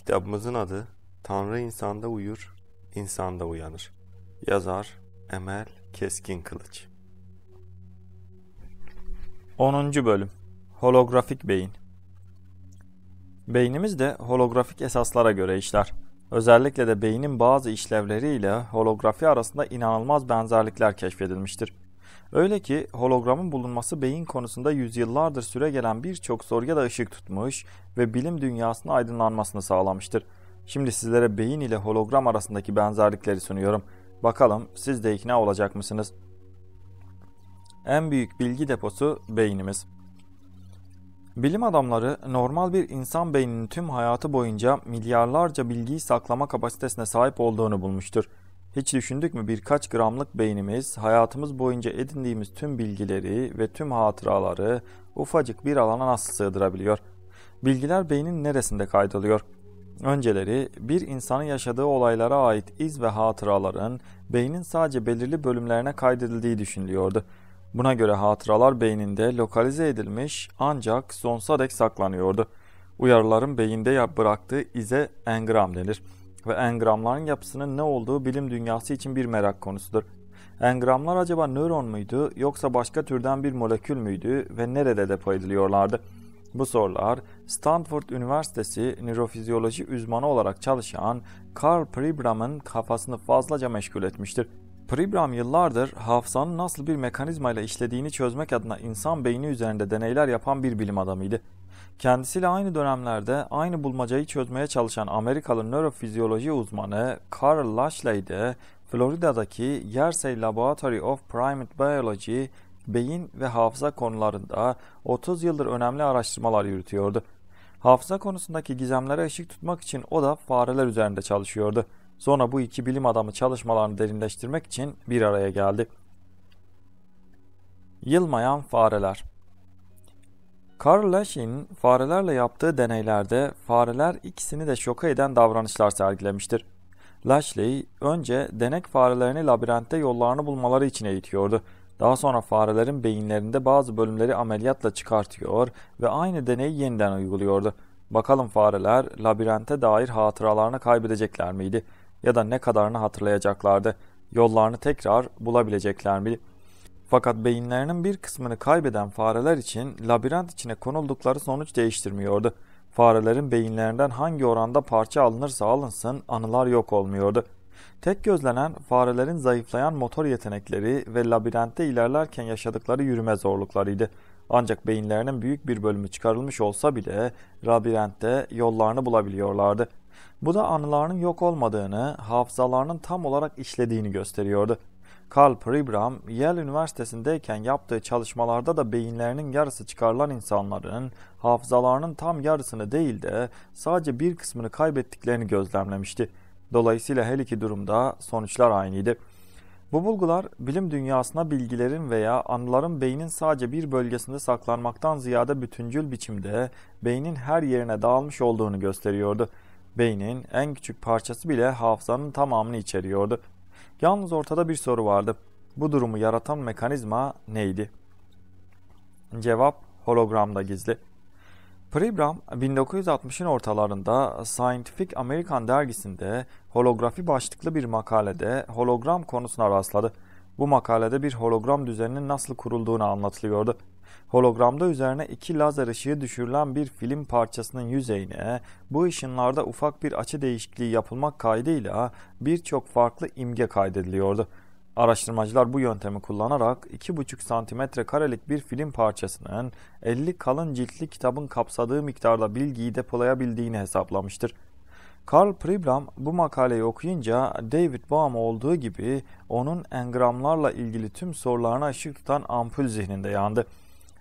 Kitabımızın adı Tanrı İnsanda uyur, İnsanda uyanır. Yazar Emel Keskin Kılıç 10. Bölüm Holografik Beyin Beynimiz de holografik esaslara göre işler. Özellikle de beynin bazı işlevleriyle holografi arasında inanılmaz benzerlikler keşfedilmiştir. Öyle ki hologramın bulunması beyin konusunda yüzyıllardır süre gelen birçok sorguya da ışık tutmuş ve bilim dünyasının aydınlanmasını sağlamıştır. Şimdi sizlere beyin ile hologram arasındaki benzerlikleri sunuyorum. Bakalım siz de ikna olacak mısınız? En büyük bilgi deposu beynimiz. Bilim adamları normal bir insan beyninin tüm hayatı boyunca milyarlarca bilgiyi saklama kapasitesine sahip olduğunu bulmuştur. Hiç düşündük mü birkaç gramlık beynimiz hayatımız boyunca edindiğimiz tüm bilgileri ve tüm hatıraları ufacık bir alana nasıl sığdırabiliyor? Bilgiler beynin neresinde kaydoluyor? Önceleri bir insanın yaşadığı olaylara ait iz ve hatıraların beynin sadece belirli bölümlerine kaydedildiği düşünülüyordu. Buna göre hatıralar beyninde lokalize edilmiş ancak sonsuza dek saklanıyordu. Uyarıların beyinde bıraktığı ize engram denir ve engramların yapısının ne olduğu bilim dünyası için bir merak konusudur. Engramlar acaba nöron muydu yoksa başka türden bir molekül müydü ve nerede depo ediliyorlardı? Bu sorular Stanford Üniversitesi nörofizyoloji uzmanı olarak çalışan Carl Pribram'ın kafasını fazlaca meşgul etmiştir. Pribram yıllardır hafızanın nasıl bir mekanizmayla işlediğini çözmek adına insan beyni üzerinde deneyler yapan bir bilim adamıydı. Kendisiyle aynı dönemlerde aynı bulmacayı çözmeye çalışan Amerikalı nörofizyoloji uzmanı Carl Lashley de Florida'daki Yersey Laboratory of Primate Biology beyin ve hafıza konularında 30 yıldır önemli araştırmalar yürütüyordu. Hafıza konusundaki gizemlere ışık tutmak için o da fareler üzerinde çalışıyordu. Sonra bu iki bilim adamı çalışmalarını derinleştirmek için bir araya geldi. Yılmayan fareler Carl Lashin farelerle yaptığı deneylerde fareler ikisini de şoka eden davranışlar sergilemiştir. Lashley önce denek farelerini labirentte yollarını bulmaları için eğitiyordu. Daha sonra farelerin beyinlerinde bazı bölümleri ameliyatla çıkartıyor ve aynı deneyi yeniden uyguluyordu. Bakalım fareler labirente dair hatıralarını kaybedecekler miydi ya da ne kadarını hatırlayacaklardı? Yollarını tekrar bulabilecekler miydi? Fakat beyinlerinin bir kısmını kaybeden fareler için labirent içine konuldukları sonuç değiştirmiyordu. Farelerin beyinlerinden hangi oranda parça alınırsa alınsın anılar yok olmuyordu. Tek gözlenen farelerin zayıflayan motor yetenekleri ve labirentte ilerlerken yaşadıkları yürüme zorluklarıydı. Ancak beyinlerinin büyük bir bölümü çıkarılmış olsa bile labirentte yollarını bulabiliyorlardı. Bu da anılarının yok olmadığını, hafızalarının tam olarak işlediğini gösteriyordu. Karl Pribram, Yale Üniversitesi'ndeyken yaptığı çalışmalarda da beyinlerinin yarısı çıkarılan insanların hafızalarının tam yarısını değil de sadece bir kısmını kaybettiklerini gözlemlemişti. Dolayısıyla her iki durumda sonuçlar aynıydı. Bu bulgular bilim dünyasına bilgilerin veya anıların beynin sadece bir bölgesinde saklanmaktan ziyade bütüncül biçimde beynin her yerine dağılmış olduğunu gösteriyordu. Beynin en küçük parçası bile hafızanın tamamını içeriyordu. Yalnız ortada bir soru vardı. Bu durumu yaratan mekanizma neydi? Cevap hologramda gizli. Pribram 1960'ın ortalarında Scientific American dergisinde holografi başlıklı bir makalede hologram konusuna rastladı. Bu makalede bir hologram düzeninin nasıl kurulduğunu anlatılıyordu. Hologramda üzerine iki lazer ışığı düşürülen bir film parçasının yüzeyine bu ışınlarda ufak bir açı değişikliği yapılmak kaydıyla birçok farklı imge kaydediliyordu. Araştırmacılar bu yöntemi kullanarak 2,5 cm karelik bir film parçasının 50 kalın ciltli kitabın kapsadığı miktarda bilgiyi depolayabildiğini hesaplamıştır. Karl Pribram bu makaleyi okuyunca David Bohm olduğu gibi onun engramlarla ilgili tüm sorularına ışık tutan ampul zihninde yandı.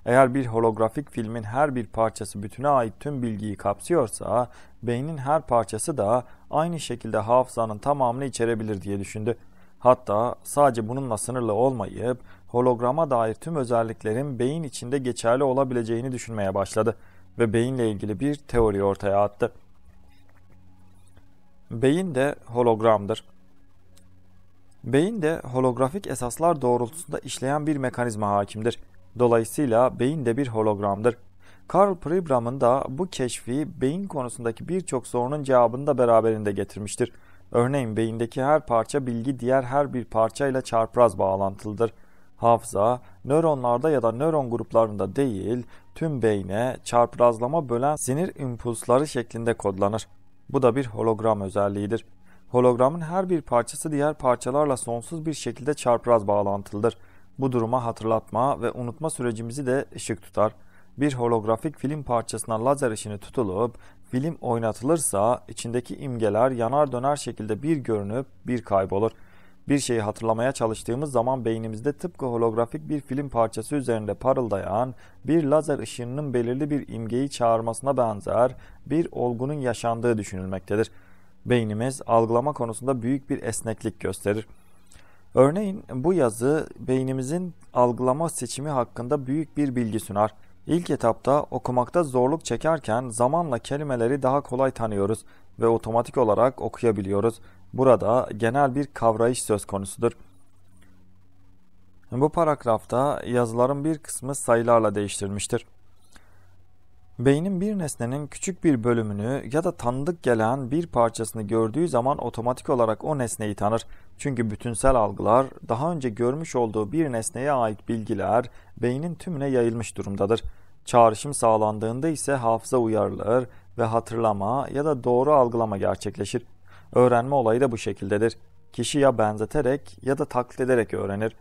Eğer bir holografik filmin her bir parçası bütüne ait tüm bilgiyi kapsıyorsa, beynin her parçası da aynı şekilde hafızanın tamamını içerebilir diye düşündü. Hatta sadece bununla sınırlı olmayıp holograma dair tüm özelliklerin beyin içinde geçerli olabileceğini düşünmeye başladı ve beyinle ilgili bir teori ortaya attı. Beyin de hologramdır. Beyin de holografik esaslar doğrultusunda işleyen bir mekanizma hakimdir. Dolayısıyla beyin de bir hologramdır. Karl Pribram'ın da bu keşfi beyin konusundaki birçok sorunun cevabını da beraberinde getirmiştir. Örneğin beyindeki her parça bilgi diğer her bir parçayla çarpraz bağlantılıdır. Hafıza, nöronlarda ya da nöron gruplarında değil, tüm beyne çarprazlama bölen sinir impulsları şeklinde kodlanır. Bu da bir hologram özelliğidir. Hologramın her bir parçası diğer parçalarla sonsuz bir şekilde çarpraz bağlantılıdır bu duruma hatırlatma ve unutma sürecimizi de ışık tutar. Bir holografik film parçasına lazer ışını tutulup film oynatılırsa içindeki imgeler yanar döner şekilde bir görünüp bir kaybolur. Bir şeyi hatırlamaya çalıştığımız zaman beynimizde tıpkı holografik bir film parçası üzerinde parıldayan bir lazer ışınının belirli bir imgeyi çağırmasına benzer bir olgunun yaşandığı düşünülmektedir. Beynimiz algılama konusunda büyük bir esneklik gösterir. Örneğin bu yazı beynimizin algılama seçimi hakkında büyük bir bilgi sunar. İlk etapta okumakta zorluk çekerken zamanla kelimeleri daha kolay tanıyoruz ve otomatik olarak okuyabiliyoruz. Burada genel bir kavrayış söz konusudur. Bu paragrafta yazıların bir kısmı sayılarla değiştirilmiştir. Beynin bir nesnenin küçük bir bölümünü ya da tanıdık gelen bir parçasını gördüğü zaman otomatik olarak o nesneyi tanır. Çünkü bütünsel algılar daha önce görmüş olduğu bir nesneye ait bilgiler beynin tümüne yayılmış durumdadır. Çağrışım sağlandığında ise hafıza uyarılır ve hatırlama ya da doğru algılama gerçekleşir. Öğrenme olayı da bu şekildedir. Kişi ya benzeterek ya da taklit ederek öğrenir.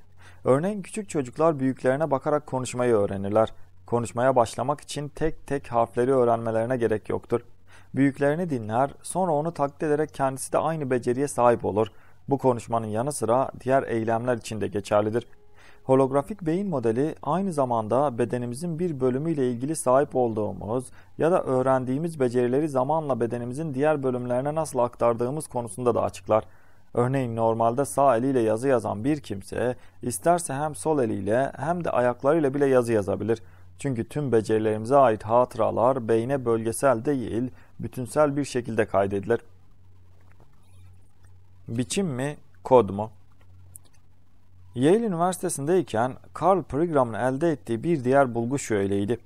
Örneğin küçük çocuklar büyüklerine bakarak konuşmayı öğrenirler. Konuşmaya başlamak için tek tek harfleri öğrenmelerine gerek yoktur. Büyüklerini dinler, sonra onu taklit ederek kendisi de aynı beceriye sahip olur. Bu konuşmanın yanı sıra diğer eylemler için de geçerlidir. Holografik beyin modeli aynı zamanda bedenimizin bir bölümüyle ilgili sahip olduğumuz ya da öğrendiğimiz becerileri zamanla bedenimizin diğer bölümlerine nasıl aktardığımız konusunda da açıklar. Örneğin normalde sağ eliyle yazı yazan bir kimse isterse hem sol eliyle hem de ayaklarıyla bile yazı yazabilir.'' Çünkü tüm becerilerimize ait hatıralar beyne bölgesel değil, bütünsel bir şekilde kaydedilir. Biçim mi, kod mu? Yale Üniversitesi'ndeyken Karl Prigram'ın elde ettiği bir diğer bulgu şöyleydi.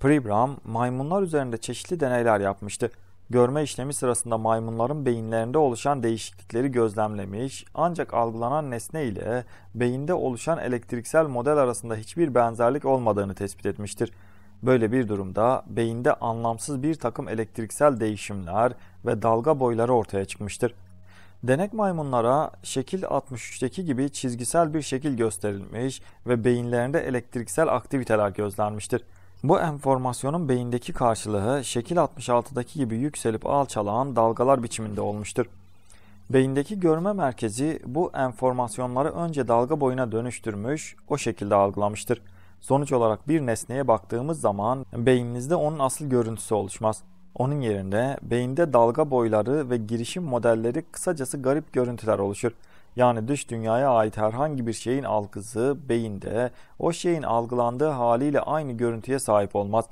Pribram maymunlar üzerinde çeşitli deneyler yapmıştı görme işlemi sırasında maymunların beyinlerinde oluşan değişiklikleri gözlemlemiş ancak algılanan nesne ile beyinde oluşan elektriksel model arasında hiçbir benzerlik olmadığını tespit etmiştir. Böyle bir durumda beyinde anlamsız bir takım elektriksel değişimler ve dalga boyları ortaya çıkmıştır. Denek maymunlara şekil 63'teki gibi çizgisel bir şekil gösterilmiş ve beyinlerinde elektriksel aktiviteler gözlenmiştir. Bu enformasyonun beyindeki karşılığı şekil 66'daki gibi yükselip alçalan dalgalar biçiminde olmuştur. Beyindeki görme merkezi bu enformasyonları önce dalga boyuna dönüştürmüş, o şekilde algılamıştır. Sonuç olarak bir nesneye baktığımız zaman beyninizde onun asıl görüntüsü oluşmaz. Onun yerine beyinde dalga boyları ve girişim modelleri kısacası garip görüntüler oluşur yani dış dünyaya ait herhangi bir şeyin algısı beyinde o şeyin algılandığı haliyle aynı görüntüye sahip olmaz.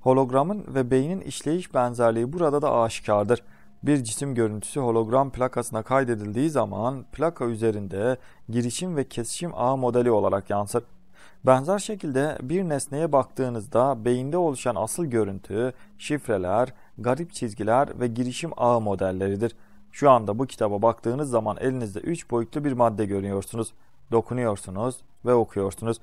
Hologramın ve beynin işleyiş benzerliği burada da aşikardır. Bir cisim görüntüsü hologram plakasına kaydedildiği zaman plaka üzerinde girişim ve kesişim ağ modeli olarak yansır. Benzer şekilde bir nesneye baktığınızda beyinde oluşan asıl görüntü, şifreler, garip çizgiler ve girişim ağ modelleridir.'' Şu anda bu kitaba baktığınız zaman elinizde 3 boyutlu bir madde görüyorsunuz. Dokunuyorsunuz ve okuyorsunuz.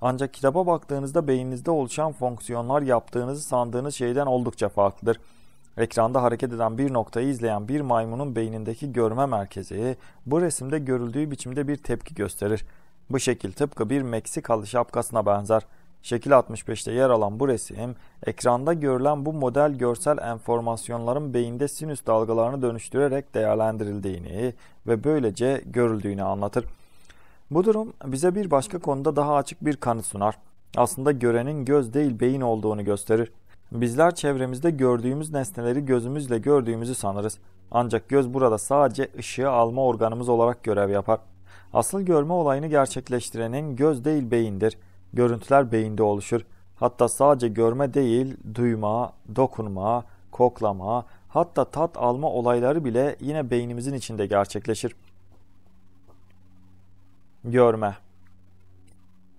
Ancak kitaba baktığınızda beyninizde oluşan fonksiyonlar yaptığınızı sandığınız şeyden oldukça farklıdır. Ekranda hareket eden bir noktayı izleyen bir maymunun beynindeki görme merkezi bu resimde görüldüğü biçimde bir tepki gösterir. Bu şekil tıpkı bir Meksikalı şapkasına benzer. Şekil 65'te yer alan bu resim, ekranda görülen bu model görsel enformasyonların beyinde sinüs dalgalarını dönüştürerek değerlendirildiğini ve böylece görüldüğünü anlatır. Bu durum bize bir başka konuda daha açık bir kanıt sunar. Aslında görenin göz değil beyin olduğunu gösterir. Bizler çevremizde gördüğümüz nesneleri gözümüzle gördüğümüzü sanırız. Ancak göz burada sadece ışığı alma organımız olarak görev yapar. Asıl görme olayını gerçekleştirenin göz değil beyindir. Görüntüler beyinde oluşur. Hatta sadece görme değil, duyma, dokunma, koklama, hatta tat alma olayları bile yine beynimizin içinde gerçekleşir. Görme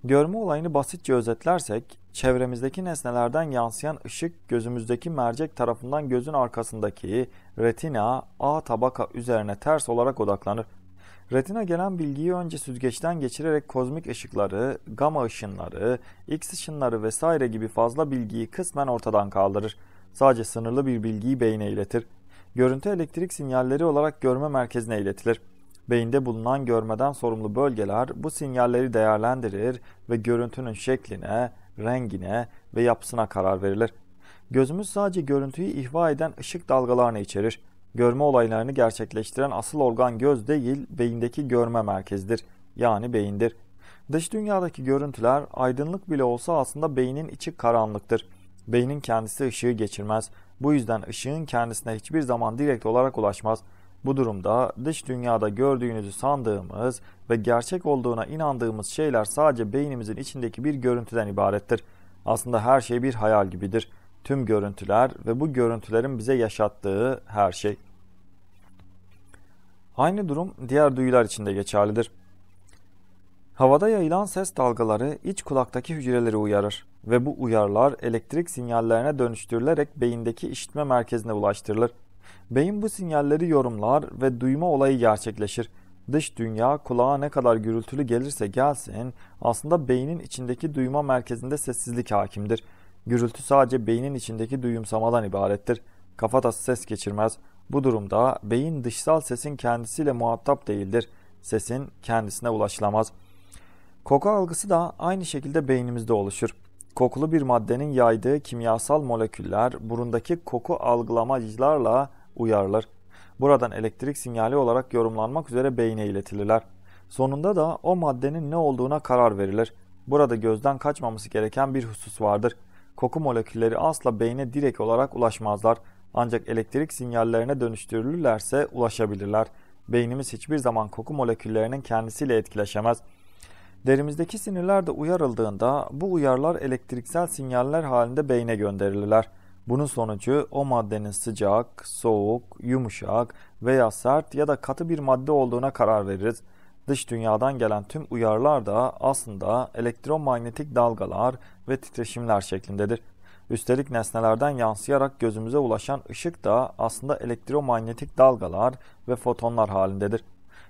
Görme olayını basitçe özetlersek, çevremizdeki nesnelerden yansıyan ışık gözümüzdeki mercek tarafından gözün arkasındaki retina A tabaka üzerine ters olarak odaklanır. Retina gelen bilgiyi önce süzgeçten geçirerek kozmik ışıkları, gama ışınları, X ışınları vesaire gibi fazla bilgiyi kısmen ortadan kaldırır. Sadece sınırlı bir bilgiyi beyne iletir. Görüntü elektrik sinyalleri olarak görme merkezine iletilir. Beyinde bulunan görmeden sorumlu bölgeler bu sinyalleri değerlendirir ve görüntünün şekline, rengine ve yapısına karar verilir. Gözümüz sadece görüntüyü ihva eden ışık dalgalarını içerir görme olaylarını gerçekleştiren asıl organ göz değil, beyindeki görme merkezidir. Yani beyindir. Dış dünyadaki görüntüler aydınlık bile olsa aslında beynin içi karanlıktır. Beynin kendisi ışığı geçirmez. Bu yüzden ışığın kendisine hiçbir zaman direkt olarak ulaşmaz. Bu durumda dış dünyada gördüğünüzü sandığımız ve gerçek olduğuna inandığımız şeyler sadece beynimizin içindeki bir görüntüden ibarettir. Aslında her şey bir hayal gibidir.'' tüm görüntüler ve bu görüntülerin bize yaşattığı her şey. Aynı durum diğer duyular için de geçerlidir. Havada yayılan ses dalgaları iç kulaktaki hücreleri uyarır ve bu uyarlar elektrik sinyallerine dönüştürülerek beyindeki işitme merkezine ulaştırılır. Beyin bu sinyalleri yorumlar ve duyma olayı gerçekleşir. Dış dünya kulağa ne kadar gürültülü gelirse gelsin aslında beynin içindeki duyma merkezinde sessizlik hakimdir.'' Gürültü sadece beynin içindeki duyumsamadan ibarettir. Kafatası ses geçirmez. Bu durumda beyin dışsal sesin kendisiyle muhatap değildir. Sesin kendisine ulaşılamaz. Koku algısı da aynı şekilde beynimizde oluşur. Kokulu bir maddenin yaydığı kimyasal moleküller burundaki koku algılamacılarla uyarlar. Buradan elektrik sinyali olarak yorumlanmak üzere beyne iletilirler. Sonunda da o maddenin ne olduğuna karar verilir. Burada gözden kaçmaması gereken bir husus vardır koku molekülleri asla beyne direkt olarak ulaşmazlar. Ancak elektrik sinyallerine dönüştürülürlerse ulaşabilirler. Beynimiz hiçbir zaman koku moleküllerinin kendisiyle etkileşemez. Derimizdeki sinirler de uyarıldığında bu uyarlar elektriksel sinyaller halinde beyne gönderilirler. Bunun sonucu o maddenin sıcak, soğuk, yumuşak veya sert ya da katı bir madde olduğuna karar veririz. Dış dünyadan gelen tüm uyarılar da aslında elektromanyetik dalgalar ve titreşimler şeklindedir. Üstelik nesnelerden yansıyarak gözümüze ulaşan ışık da aslında elektromanyetik dalgalar ve fotonlar halindedir.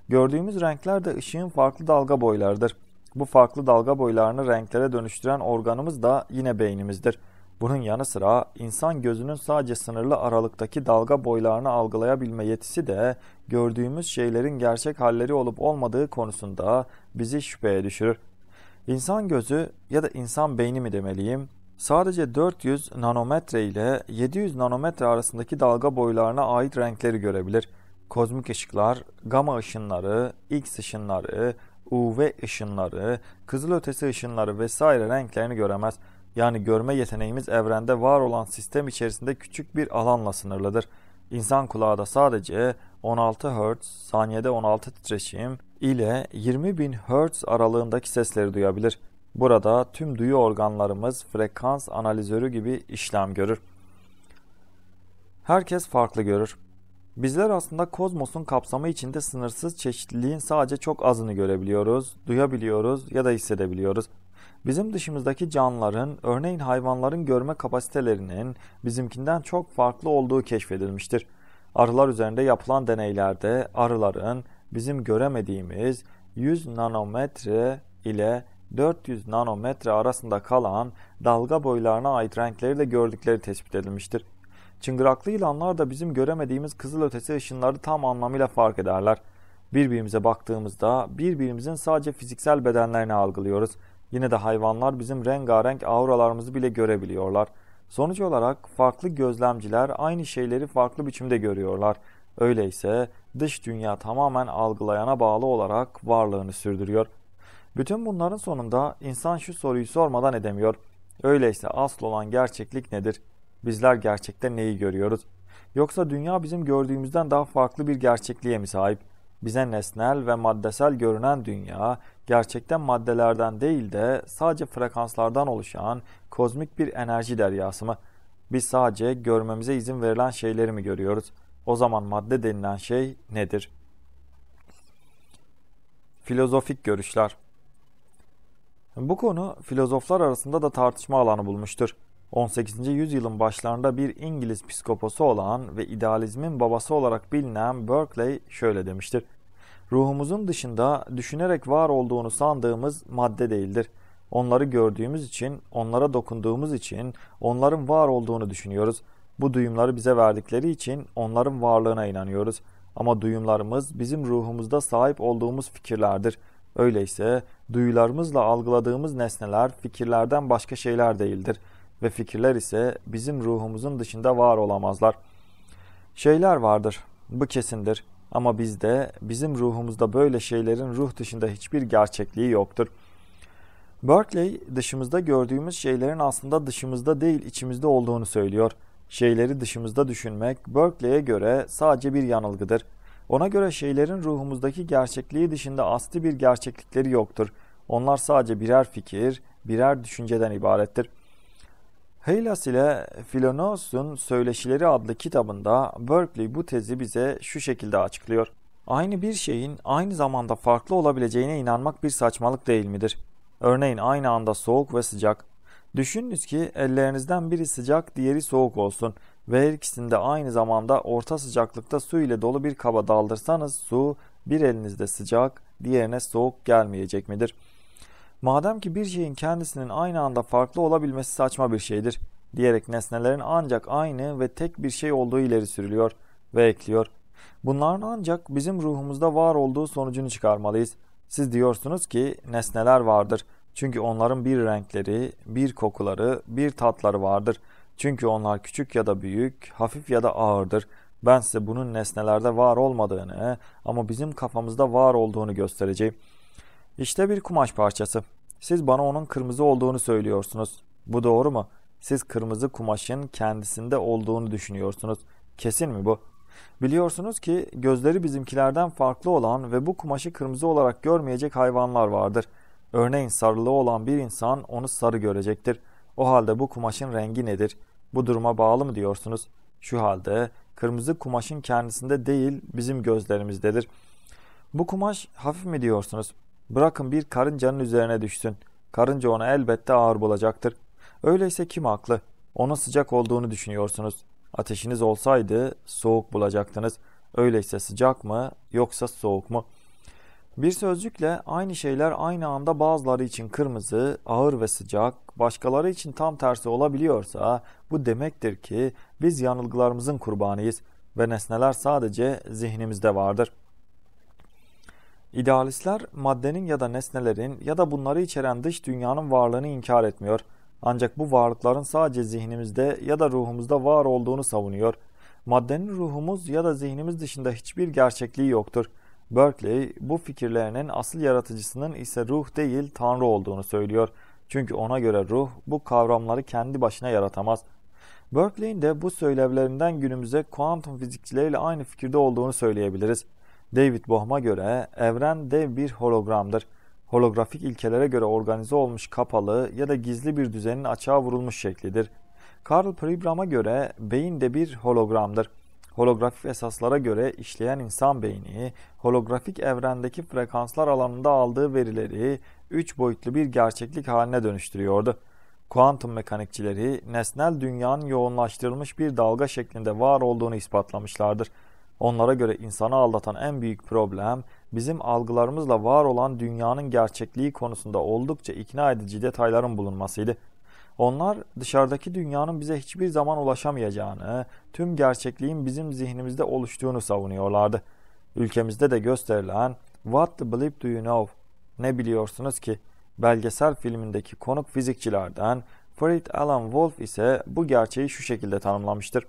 Gördüğümüz renkler de ışığın farklı dalga boylarıdır. Bu farklı dalga boylarını renklere dönüştüren organımız da yine beynimizdir. Bunun yanı sıra insan gözünün sadece sınırlı aralıktaki dalga boylarını algılayabilme yetisi de gördüğümüz şeylerin gerçek halleri olup olmadığı konusunda bizi şüpheye düşürür. İnsan gözü ya da insan beyni mi demeliyim? Sadece 400 nanometre ile 700 nanometre arasındaki dalga boylarına ait renkleri görebilir. Kozmik ışıklar, gama ışınları, X ışınları, UV ışınları, kızılötesi ışınları vesaire renklerini göremez yani görme yeteneğimiz evrende var olan sistem içerisinde küçük bir alanla sınırlıdır. İnsan kulağı da sadece 16 Hz, saniyede 16 titreşim ile 20.000 Hz aralığındaki sesleri duyabilir. Burada tüm duyu organlarımız frekans analizörü gibi işlem görür. Herkes farklı görür. Bizler aslında kozmosun kapsamı içinde sınırsız çeşitliliğin sadece çok azını görebiliyoruz, duyabiliyoruz ya da hissedebiliyoruz. Bizim dışımızdaki canlıların, örneğin hayvanların görme kapasitelerinin bizimkinden çok farklı olduğu keşfedilmiştir. Arılar üzerinde yapılan deneylerde arıların bizim göremediğimiz 100 nanometre ile 400 nanometre arasında kalan dalga boylarına ait renkleri de gördükleri tespit edilmiştir. Çıngıraklı yılanlar da bizim göremediğimiz kızılötesi ışınları tam anlamıyla fark ederler. Birbirimize baktığımızda birbirimizin sadece fiziksel bedenlerini algılıyoruz.'' Yine de hayvanlar bizim rengarenk auralarımızı bile görebiliyorlar. Sonuç olarak farklı gözlemciler aynı şeyleri farklı biçimde görüyorlar. Öyleyse dış dünya tamamen algılayana bağlı olarak varlığını sürdürüyor. Bütün bunların sonunda insan şu soruyu sormadan edemiyor. Öyleyse asıl olan gerçeklik nedir? Bizler gerçekte neyi görüyoruz? Yoksa dünya bizim gördüğümüzden daha farklı bir gerçekliğe mi sahip? Bize nesnel ve maddesel görünen dünya gerçekten maddelerden değil de sadece frekanslardan oluşan kozmik bir enerji deryası mı? Biz sadece görmemize izin verilen şeyleri mi görüyoruz? O zaman madde denilen şey nedir? Filozofik görüşler Bu konu filozoflar arasında da tartışma alanı bulmuştur. 18. yüzyılın başlarında bir İngiliz psikoposu olan ve idealizmin babası olarak bilinen Berkeley şöyle demiştir ruhumuzun dışında düşünerek var olduğunu sandığımız madde değildir. Onları gördüğümüz için, onlara dokunduğumuz için onların var olduğunu düşünüyoruz. Bu duyumları bize verdikleri için onların varlığına inanıyoruz. Ama duyumlarımız bizim ruhumuzda sahip olduğumuz fikirlerdir. Öyleyse duyularımızla algıladığımız nesneler fikirlerden başka şeyler değildir ve fikirler ise bizim ruhumuzun dışında var olamazlar. Şeyler vardır, bu kesindir. Ama bizde, bizim ruhumuzda böyle şeylerin ruh dışında hiçbir gerçekliği yoktur. Berkeley dışımızda gördüğümüz şeylerin aslında dışımızda değil içimizde olduğunu söylüyor. Şeyleri dışımızda düşünmek Berkeley'e göre sadece bir yanılgıdır. Ona göre şeylerin ruhumuzdaki gerçekliği dışında asli bir gerçeklikleri yoktur. Onlar sadece birer fikir, birer düşünceden ibarettir.'' Heylas ile Philonos'un Söyleşileri adlı kitabında Berkeley bu tezi bize şu şekilde açıklıyor. Aynı bir şeyin aynı zamanda farklı olabileceğine inanmak bir saçmalık değil midir? Örneğin aynı anda soğuk ve sıcak. Düşününüz ki ellerinizden biri sıcak diğeri soğuk olsun ve her ikisinde aynı zamanda orta sıcaklıkta su ile dolu bir kaba daldırsanız su bir elinizde sıcak diğerine soğuk gelmeyecek midir?'' Madem ki bir şeyin kendisinin aynı anda farklı olabilmesi saçma bir şeydir diyerek nesnelerin ancak aynı ve tek bir şey olduğu ileri sürülüyor ve ekliyor. Bunların ancak bizim ruhumuzda var olduğu sonucunu çıkarmalıyız. Siz diyorsunuz ki nesneler vardır. Çünkü onların bir renkleri, bir kokuları, bir tatları vardır. Çünkü onlar küçük ya da büyük, hafif ya da ağırdır. Ben size bunun nesnelerde var olmadığını ama bizim kafamızda var olduğunu göstereceğim.'' İşte bir kumaş parçası. Siz bana onun kırmızı olduğunu söylüyorsunuz. Bu doğru mu? Siz kırmızı kumaşın kendisinde olduğunu düşünüyorsunuz. Kesin mi bu? Biliyorsunuz ki gözleri bizimkilerden farklı olan ve bu kumaşı kırmızı olarak görmeyecek hayvanlar vardır. Örneğin sarılı olan bir insan onu sarı görecektir. O halde bu kumaşın rengi nedir? Bu duruma bağlı mı diyorsunuz? Şu halde kırmızı kumaşın kendisinde değil bizim gözlerimizdedir. Bu kumaş hafif mi diyorsunuz? Bırakın bir karıncanın üzerine düşsün. Karınca ona elbette ağır bulacaktır. Öyleyse kim haklı? Ona sıcak olduğunu düşünüyorsunuz. Ateşiniz olsaydı soğuk bulacaktınız. Öyleyse sıcak mı yoksa soğuk mu? Bir sözcükle aynı şeyler aynı anda bazıları için kırmızı, ağır ve sıcak, başkaları için tam tersi olabiliyorsa bu demektir ki biz yanılgılarımızın kurbanıyız ve nesneler sadece zihnimizde vardır.'' İdealistler maddenin ya da nesnelerin ya da bunları içeren dış dünyanın varlığını inkar etmiyor. Ancak bu varlıkların sadece zihnimizde ya da ruhumuzda var olduğunu savunuyor. Maddenin ruhumuz ya da zihnimiz dışında hiçbir gerçekliği yoktur. Berkeley bu fikirlerinin asıl yaratıcısının ise ruh değil tanrı olduğunu söylüyor. Çünkü ona göre ruh bu kavramları kendi başına yaratamaz. Berkeley'in de bu söylevlerinden günümüze kuantum fizikçileriyle aynı fikirde olduğunu söyleyebiliriz. David Bohm'a göre evren dev bir hologramdır. Holografik ilkelere göre organize olmuş kapalı ya da gizli bir düzenin açığa vurulmuş şeklidir. Karl Pribram'a göre beyin de bir hologramdır. Holografik esaslara göre işleyen insan beyni, holografik evrendeki frekanslar alanında aldığı verileri üç boyutlu bir gerçeklik haline dönüştürüyordu. Kuantum mekanikçileri nesnel dünyanın yoğunlaştırılmış bir dalga şeklinde var olduğunu ispatlamışlardır. Onlara göre insanı aldatan en büyük problem bizim algılarımızla var olan dünyanın gerçekliği konusunda oldukça ikna edici detayların bulunmasıydı. Onlar dışarıdaki dünyanın bize hiçbir zaman ulaşamayacağını, tüm gerçekliğin bizim zihnimizde oluştuğunu savunuyorlardı. Ülkemizde de gösterilen What the Bleep Do You Know? Ne biliyorsunuz ki? Belgesel filmindeki konuk fizikçilerden Fred Alan Wolf ise bu gerçeği şu şekilde tanımlamıştır.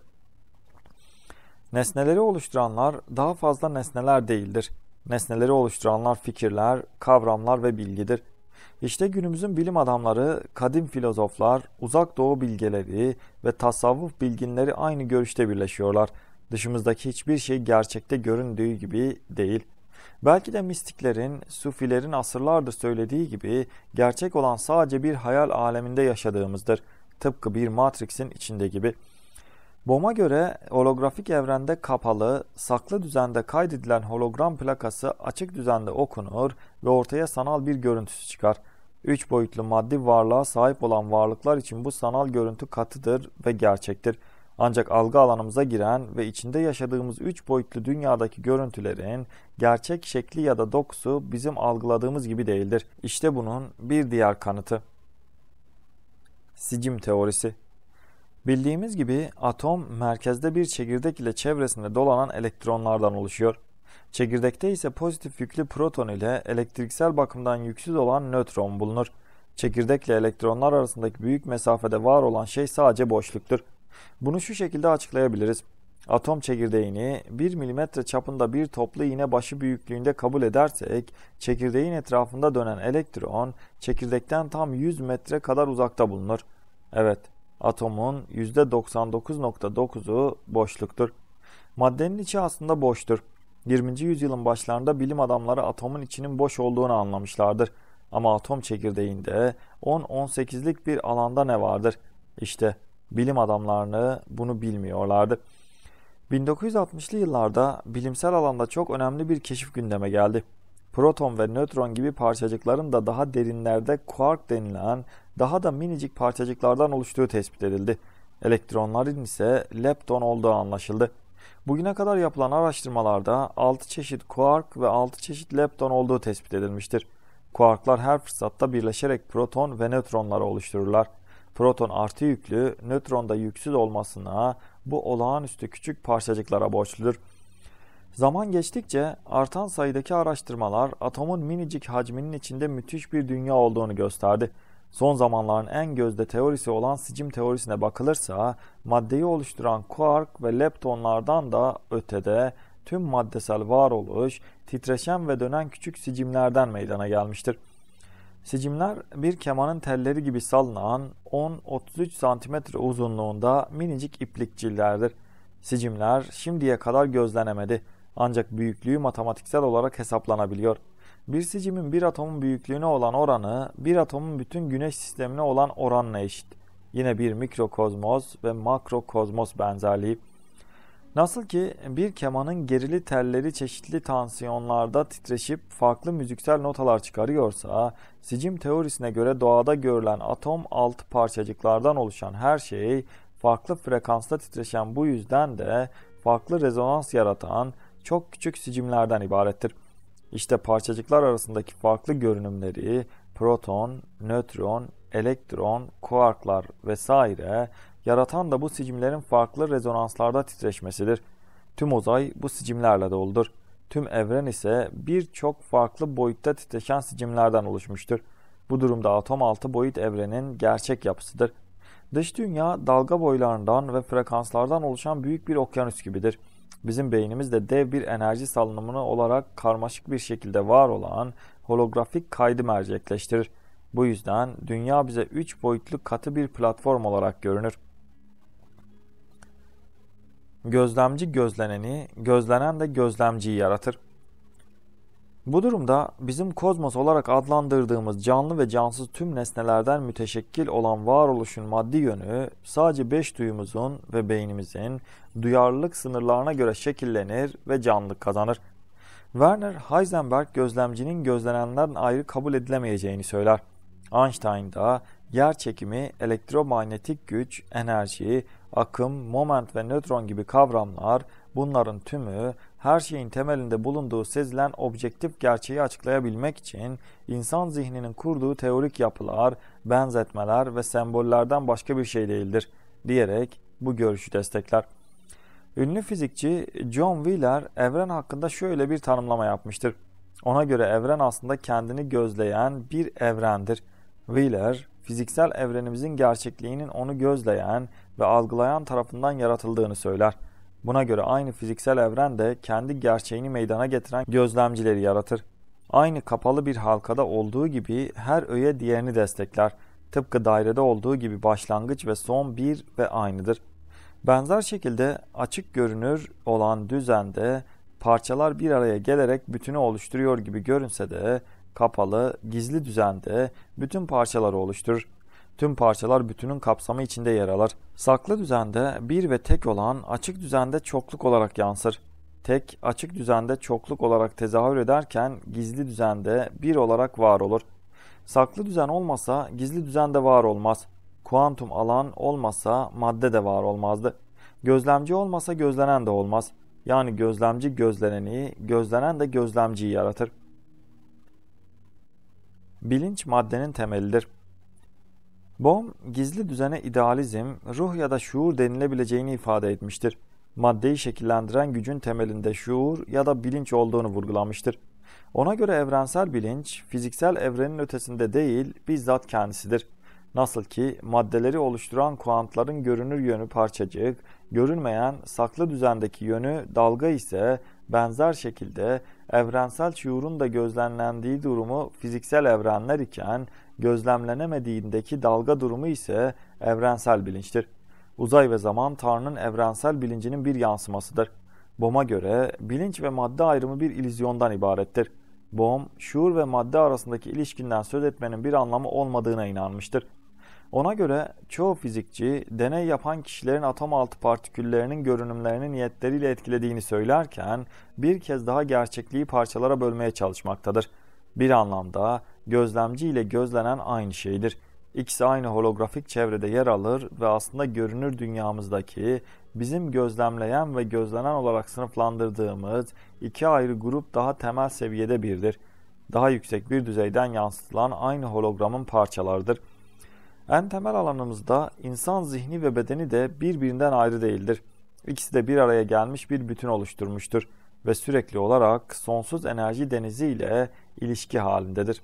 Nesneleri oluşturanlar daha fazla nesneler değildir. Nesneleri oluşturanlar fikirler, kavramlar ve bilgidir. İşte günümüzün bilim adamları, kadim filozoflar, uzak doğu bilgeleri ve tasavvuf bilginleri aynı görüşte birleşiyorlar. Dışımızdaki hiçbir şey gerçekte göründüğü gibi değil. Belki de mistiklerin, sufilerin asırlardır söylediği gibi gerçek olan sadece bir hayal aleminde yaşadığımızdır. Tıpkı bir Matrix'in içinde gibi.'' BOM'a göre holografik evrende kapalı, saklı düzende kaydedilen hologram plakası açık düzende okunur ve ortaya sanal bir görüntüsü çıkar. Üç boyutlu maddi varlığa sahip olan varlıklar için bu sanal görüntü katıdır ve gerçektir. Ancak algı alanımıza giren ve içinde yaşadığımız üç boyutlu dünyadaki görüntülerin gerçek şekli ya da dokusu bizim algıladığımız gibi değildir. İşte bunun bir diğer kanıtı. Sicim teorisi Bildiğimiz gibi atom merkezde bir çekirdek ile çevresinde dolanan elektronlardan oluşuyor. Çekirdekte ise pozitif yüklü proton ile elektriksel bakımdan yüksüz olan nötron bulunur. Çekirdekle elektronlar arasındaki büyük mesafede var olan şey sadece boşluktur. Bunu şu şekilde açıklayabiliriz. Atom çekirdeğini 1 mm çapında bir toplu iğne başı büyüklüğünde kabul edersek, çekirdeğin etrafında dönen elektron çekirdekten tam 100 metre kadar uzakta bulunur. Evet, Atomun %99.9'u boşluktur. Maddenin içi aslında boştur. 20. yüzyılın başlarında bilim adamları atomun içinin boş olduğunu anlamışlardır. Ama atom çekirdeğinde 10-18'lik bir alanda ne vardır? İşte bilim adamlarını bunu bilmiyorlardı. 1960'lı yıllarda bilimsel alanda çok önemli bir keşif gündeme geldi proton ve nötron gibi parçacıkların da daha derinlerde kuark denilen daha da minicik parçacıklardan oluştuğu tespit edildi. Elektronların ise lepton olduğu anlaşıldı. Bugüne kadar yapılan araştırmalarda 6 çeşit kuark ve 6 çeşit lepton olduğu tespit edilmiştir. Kuarklar her fırsatta birleşerek proton ve nötronları oluştururlar. Proton artı yüklü, nötron da yüksüz olmasına bu olağanüstü küçük parçacıklara borçludur. Zaman geçtikçe artan sayıdaki araştırmalar atomun minicik hacminin içinde müthiş bir dünya olduğunu gösterdi. Son zamanların en gözde teorisi olan sicim teorisine bakılırsa maddeyi oluşturan kuark ve leptonlardan da ötede tüm maddesel varoluş titreşen ve dönen küçük sicimlerden meydana gelmiştir. Sicimler bir kemanın telleri gibi salınan 10-33 cm uzunluğunda minicik iplikçillerdir. Sicimler şimdiye kadar gözlenemedi. Ancak büyüklüğü matematiksel olarak hesaplanabiliyor. Bir sicimin bir atomun büyüklüğüne olan oranı bir atomun bütün güneş sistemine olan oranla eşit. Yine bir mikrokozmos ve makrokozmos benzerliği. Nasıl ki bir kemanın gerili telleri çeşitli tansiyonlarda titreşip farklı müziksel notalar çıkarıyorsa, sicim teorisine göre doğada görülen atom altı parçacıklardan oluşan her şey farklı frekansta titreşen bu yüzden de farklı rezonans yaratan çok küçük sicimlerden ibarettir. İşte parçacıklar arasındaki farklı görünümleri proton, nötron, elektron, kuarklar vesaire yaratan da bu sicimlerin farklı rezonanslarda titreşmesidir. Tüm uzay bu sicimlerle doludur. Tüm evren ise birçok farklı boyutta titreşen sicimlerden oluşmuştur. Bu durumda atom altı boyut evrenin gerçek yapısıdır. Dış dünya dalga boylarından ve frekanslardan oluşan büyük bir okyanus gibidir. Bizim beynimizde dev bir enerji salınımını olarak karmaşık bir şekilde var olan holografik kaydı mercekleştirir. Bu yüzden dünya bize üç boyutlu katı bir platform olarak görünür. Gözlemci gözleneni, gözlenen de gözlemciyi yaratır. Bu durumda bizim kozmos olarak adlandırdığımız canlı ve cansız tüm nesnelerden müteşekkil olan varoluşun maddi yönü sadece beş duyumuzun ve beynimizin duyarlılık sınırlarına göre şekillenir ve canlılık kazanır. Werner Heisenberg gözlemcinin gözlenenlerden ayrı kabul edilemeyeceğini söyler. Einstein da yer çekimi, elektromanyetik güç, enerji, akım, moment ve nötron gibi kavramlar bunların tümü her şeyin temelinde bulunduğu sezilen objektif gerçeği açıklayabilmek için insan zihninin kurduğu teorik yapılar, benzetmeler ve sembollerden başka bir şey değildir diyerek bu görüşü destekler. Ünlü fizikçi John Wheeler evren hakkında şöyle bir tanımlama yapmıştır. Ona göre evren aslında kendini gözleyen bir evrendir. Wheeler, fiziksel evrenimizin gerçekliğinin onu gözleyen ve algılayan tarafından yaratıldığını söyler. Buna göre aynı fiziksel evren de kendi gerçeğini meydana getiren gözlemcileri yaratır. Aynı kapalı bir halkada olduğu gibi her öğe diğerini destekler. Tıpkı dairede olduğu gibi başlangıç ve son bir ve aynıdır. Benzer şekilde açık görünür olan düzende parçalar bir araya gelerek bütünü oluşturuyor gibi görünse de kapalı, gizli düzende bütün parçaları oluşturur. Tüm parçalar bütünün kapsamı içinde yer alır. Saklı düzende bir ve tek olan açık düzende çokluk olarak yansır. Tek, açık düzende çokluk olarak tezahür ederken gizli düzende bir olarak var olur. Saklı düzen olmasa gizli düzende var olmaz. Kuantum alan olmasa madde de var olmazdı. Gözlemci olmasa gözlenen de olmaz. Yani gözlemci gözleneni, gözlenen de gözlemciyi yaratır. Bilinç maddenin temelidir. Bohm, gizli düzene idealizm, ruh ya da şuur denilebileceğini ifade etmiştir. Maddeyi şekillendiren gücün temelinde şuur ya da bilinç olduğunu vurgulamıştır. Ona göre evrensel bilinç, fiziksel evrenin ötesinde değil, bizzat kendisidir. Nasıl ki maddeleri oluşturan kuantların görünür yönü parçacık, görünmeyen saklı düzendeki yönü dalga ise benzer şekilde evrensel şuurun da gözlenlendiği durumu fiziksel evrenler iken gözlemlenemediğindeki dalga durumu ise evrensel bilinçtir. Uzay ve zaman Tanrı'nın evrensel bilincinin bir yansımasıdır. Bohm'a göre bilinç ve madde ayrımı bir ilizyondan ibarettir. Bohm, şuur ve madde arasındaki ilişkinden söz etmenin bir anlamı olmadığına inanmıştır. Ona göre çoğu fizikçi deney yapan kişilerin atom altı partiküllerinin görünümlerini niyetleriyle etkilediğini söylerken bir kez daha gerçekliği parçalara bölmeye çalışmaktadır. Bir anlamda gözlemci ile gözlenen aynı şeydir. İkisi aynı holografik çevrede yer alır ve aslında görünür dünyamızdaki bizim gözlemleyen ve gözlenen olarak sınıflandırdığımız iki ayrı grup daha temel seviyede birdir. Daha yüksek bir düzeyden yansıtılan aynı hologramın parçalardır. En temel alanımızda insan zihni ve bedeni de birbirinden ayrı değildir. İkisi de bir araya gelmiş bir bütün oluşturmuştur ve sürekli olarak sonsuz enerji denizi ile ilişki halindedir.''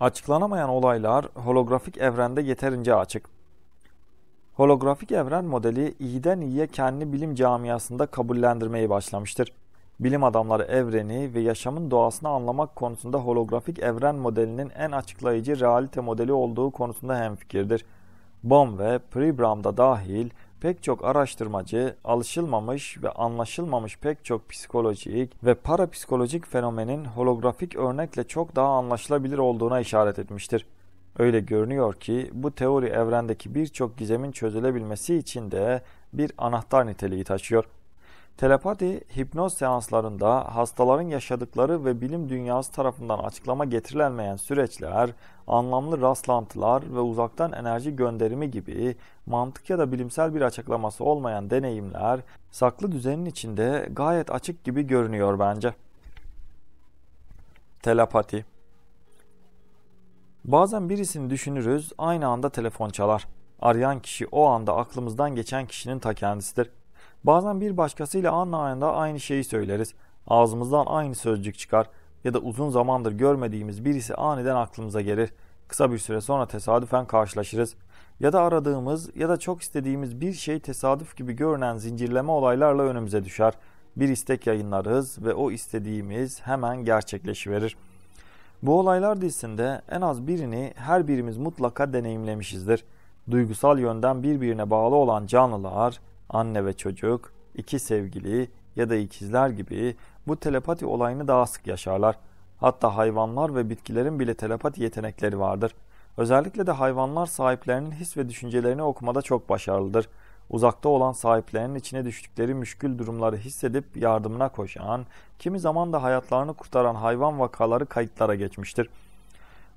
Açıklanamayan olaylar holografik evrende yeterince açık. Holografik evren modeli iyiden iyiye kendi bilim camiasında kabullendirmeyi başlamıştır. Bilim adamları evreni ve yaşamın doğasını anlamak konusunda holografik evren modelinin en açıklayıcı realite modeli olduğu konusunda hemfikirdir. Bohm ve Pribram da dahil pek çok araştırmacı alışılmamış ve anlaşılmamış pek çok psikolojik ve parapsikolojik fenomenin holografik örnekle çok daha anlaşılabilir olduğuna işaret etmiştir. Öyle görünüyor ki bu teori evrendeki birçok gizemin çözülebilmesi için de bir anahtar niteliği taşıyor.'' Telepati hipnoz seanslarında hastaların yaşadıkları ve bilim dünyası tarafından açıklama getirilmeyen süreçler, anlamlı rastlantılar ve uzaktan enerji gönderimi gibi mantık ya da bilimsel bir açıklaması olmayan deneyimler saklı düzenin içinde gayet açık gibi görünüyor bence. Telepati Bazen birisini düşünürüz, aynı anda telefon çalar. Arayan kişi o anda aklımızdan geçen kişinin ta kendisidir. Bazen bir başkasıyla aynı anda aynı şeyi söyleriz. Ağzımızdan aynı sözcük çıkar ya da uzun zamandır görmediğimiz birisi aniden aklımıza gelir. Kısa bir süre sonra tesadüfen karşılaşırız. Ya da aradığımız ya da çok istediğimiz bir şey tesadüf gibi görünen zincirleme olaylarla önümüze düşer. Bir istek yayınlarız ve o istediğimiz hemen gerçekleşiverir. Bu olaylar dizisinde en az birini her birimiz mutlaka deneyimlemişizdir. Duygusal yönden birbirine bağlı olan canlılar, anne ve çocuk, iki sevgili ya da ikizler gibi bu telepati olayını daha sık yaşarlar. Hatta hayvanlar ve bitkilerin bile telepati yetenekleri vardır. Özellikle de hayvanlar sahiplerinin his ve düşüncelerini okumada çok başarılıdır. Uzakta olan sahiplerinin içine düştükleri müşkül durumları hissedip yardımına koşan, kimi zaman da hayatlarını kurtaran hayvan vakaları kayıtlara geçmiştir.''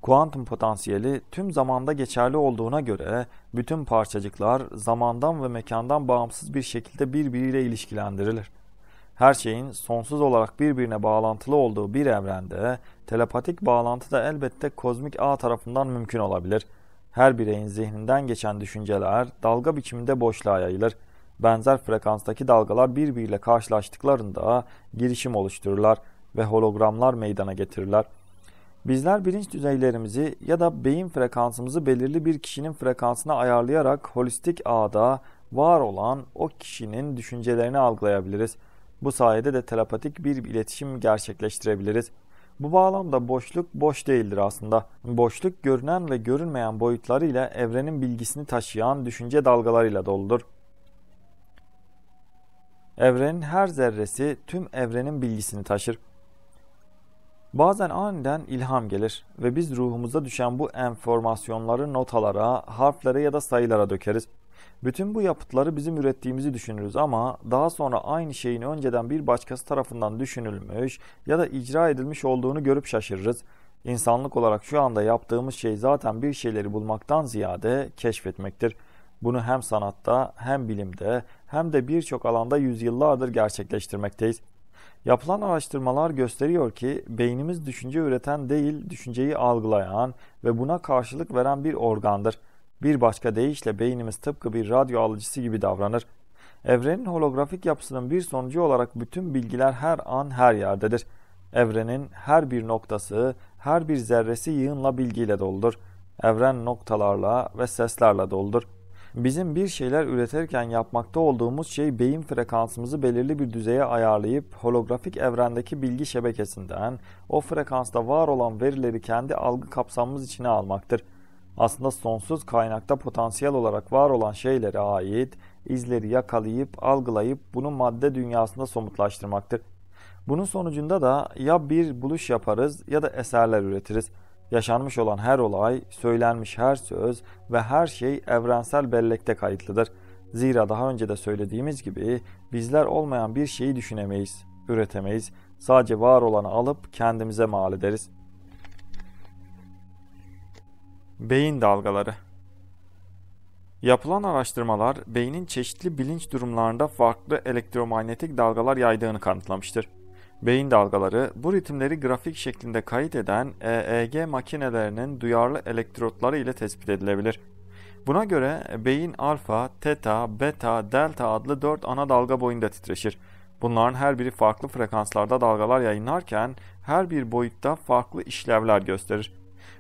Kuantum potansiyeli tüm zamanda geçerli olduğuna göre bütün parçacıklar zamandan ve mekandan bağımsız bir şekilde birbiriyle ilişkilendirilir. Her şeyin sonsuz olarak birbirine bağlantılı olduğu bir evrende telepatik bağlantı da elbette kozmik ağ tarafından mümkün olabilir. Her bireyin zihninden geçen düşünceler dalga biçiminde boşluğa yayılır. Benzer frekanstaki dalgalar birbiriyle karşılaştıklarında girişim oluştururlar ve hologramlar meydana getirirler.'' Bizler bilinç düzeylerimizi ya da beyin frekansımızı belirli bir kişinin frekansına ayarlayarak holistik ağda var olan o kişinin düşüncelerini algılayabiliriz. Bu sayede de telepatik bir iletişim gerçekleştirebiliriz. Bu bağlamda boşluk boş değildir aslında. Boşluk görünen ve görünmeyen boyutlarıyla evrenin bilgisini taşıyan düşünce dalgalarıyla doludur. Evrenin her zerresi tüm evrenin bilgisini taşır. Bazen aniden ilham gelir ve biz ruhumuza düşen bu enformasyonları notalara, harflere ya da sayılara dökeriz. Bütün bu yapıtları bizim ürettiğimizi düşünürüz ama daha sonra aynı şeyin önceden bir başkası tarafından düşünülmüş ya da icra edilmiş olduğunu görüp şaşırırız. İnsanlık olarak şu anda yaptığımız şey zaten bir şeyleri bulmaktan ziyade keşfetmektir. Bunu hem sanatta, hem bilimde, hem de birçok alanda yüzyıllardır gerçekleştirmekteyiz. Yapılan araştırmalar gösteriyor ki beynimiz düşünce üreten değil, düşünceyi algılayan ve buna karşılık veren bir organdır. Bir başka deyişle beynimiz tıpkı bir radyo alıcısı gibi davranır. Evrenin holografik yapısının bir sonucu olarak bütün bilgiler her an her yerdedir. Evrenin her bir noktası, her bir zerresi yığınla bilgiyle doludur. Evren noktalarla ve seslerle doludur. Bizim bir şeyler üretirken yapmakta olduğumuz şey beyin frekansımızı belirli bir düzeye ayarlayıp holografik evrendeki bilgi şebekesinden o frekansta var olan verileri kendi algı kapsamımız içine almaktır. Aslında sonsuz kaynakta potansiyel olarak var olan şeylere ait izleri yakalayıp algılayıp bunu madde dünyasında somutlaştırmaktır. Bunun sonucunda da ya bir buluş yaparız ya da eserler üretiriz. Yaşanmış olan her olay, söylenmiş her söz ve her şey evrensel bellekte kayıtlıdır. Zira daha önce de söylediğimiz gibi bizler olmayan bir şeyi düşünemeyiz, üretemeyiz. Sadece var olanı alıp kendimize mal ederiz. Beyin dalgaları Yapılan araştırmalar beynin çeşitli bilinç durumlarında farklı elektromanyetik dalgalar yaydığını kanıtlamıştır. Beyin dalgaları bu ritimleri grafik şeklinde kayıt eden EEG makinelerinin duyarlı elektrotları ile tespit edilebilir. Buna göre beyin alfa, teta, beta, delta adlı 4 ana dalga boyunda titreşir. Bunların her biri farklı frekanslarda dalgalar yayınlarken her bir boyutta farklı işlevler gösterir.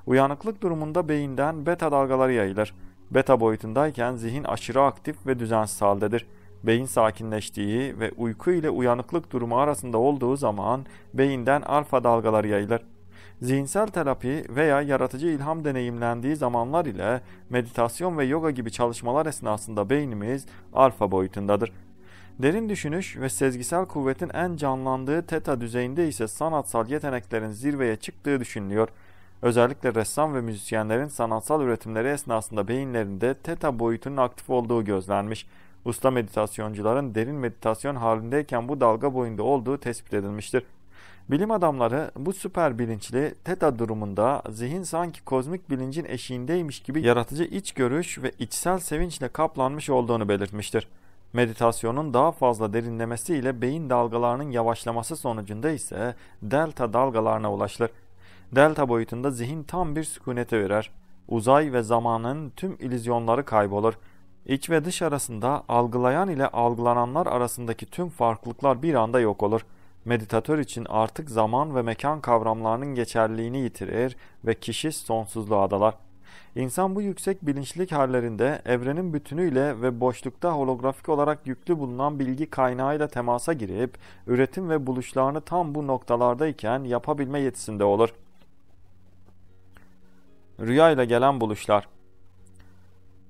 Uyanıklık durumunda beyinden beta dalgaları yayılır. Beta boyutundayken zihin aşırı aktif ve düzensiz haldedir beyin sakinleştiği ve uyku ile uyanıklık durumu arasında olduğu zaman beyinden alfa dalgalar yayılır. Zihinsel terapi veya yaratıcı ilham deneyimlendiği zamanlar ile meditasyon ve yoga gibi çalışmalar esnasında beynimiz alfa boyutundadır. Derin düşünüş ve sezgisel kuvvetin en canlandığı teta düzeyinde ise sanatsal yeteneklerin zirveye çıktığı düşünülüyor. Özellikle ressam ve müzisyenlerin sanatsal üretimleri esnasında beyinlerinde teta boyutunun aktif olduğu gözlenmiş. Usta meditasyoncuların derin meditasyon halindeyken bu dalga boyunda olduğu tespit edilmiştir. Bilim adamları bu süper bilinçli teta durumunda zihin sanki kozmik bilincin eşiğindeymiş gibi yaratıcı iç görüş ve içsel sevinçle kaplanmış olduğunu belirtmiştir. Meditasyonun daha fazla derinlemesi ile beyin dalgalarının yavaşlaması sonucunda ise delta dalgalarına ulaşılır. Delta boyutunda zihin tam bir sükunete verer. Uzay ve zamanın tüm ilizyonları kaybolur. İç ve dış arasında algılayan ile algılananlar arasındaki tüm farklılıklar bir anda yok olur. Meditatör için artık zaman ve mekan kavramlarının geçerliliğini yitirir ve kişi sonsuzluğa dalar. İnsan bu yüksek bilinçlik hallerinde evrenin bütünüyle ve boşlukta holografik olarak yüklü bulunan bilgi kaynağıyla temasa girip üretim ve buluşlarını tam bu noktalardayken yapabilme yetisinde olur. Rüyayla gelen buluşlar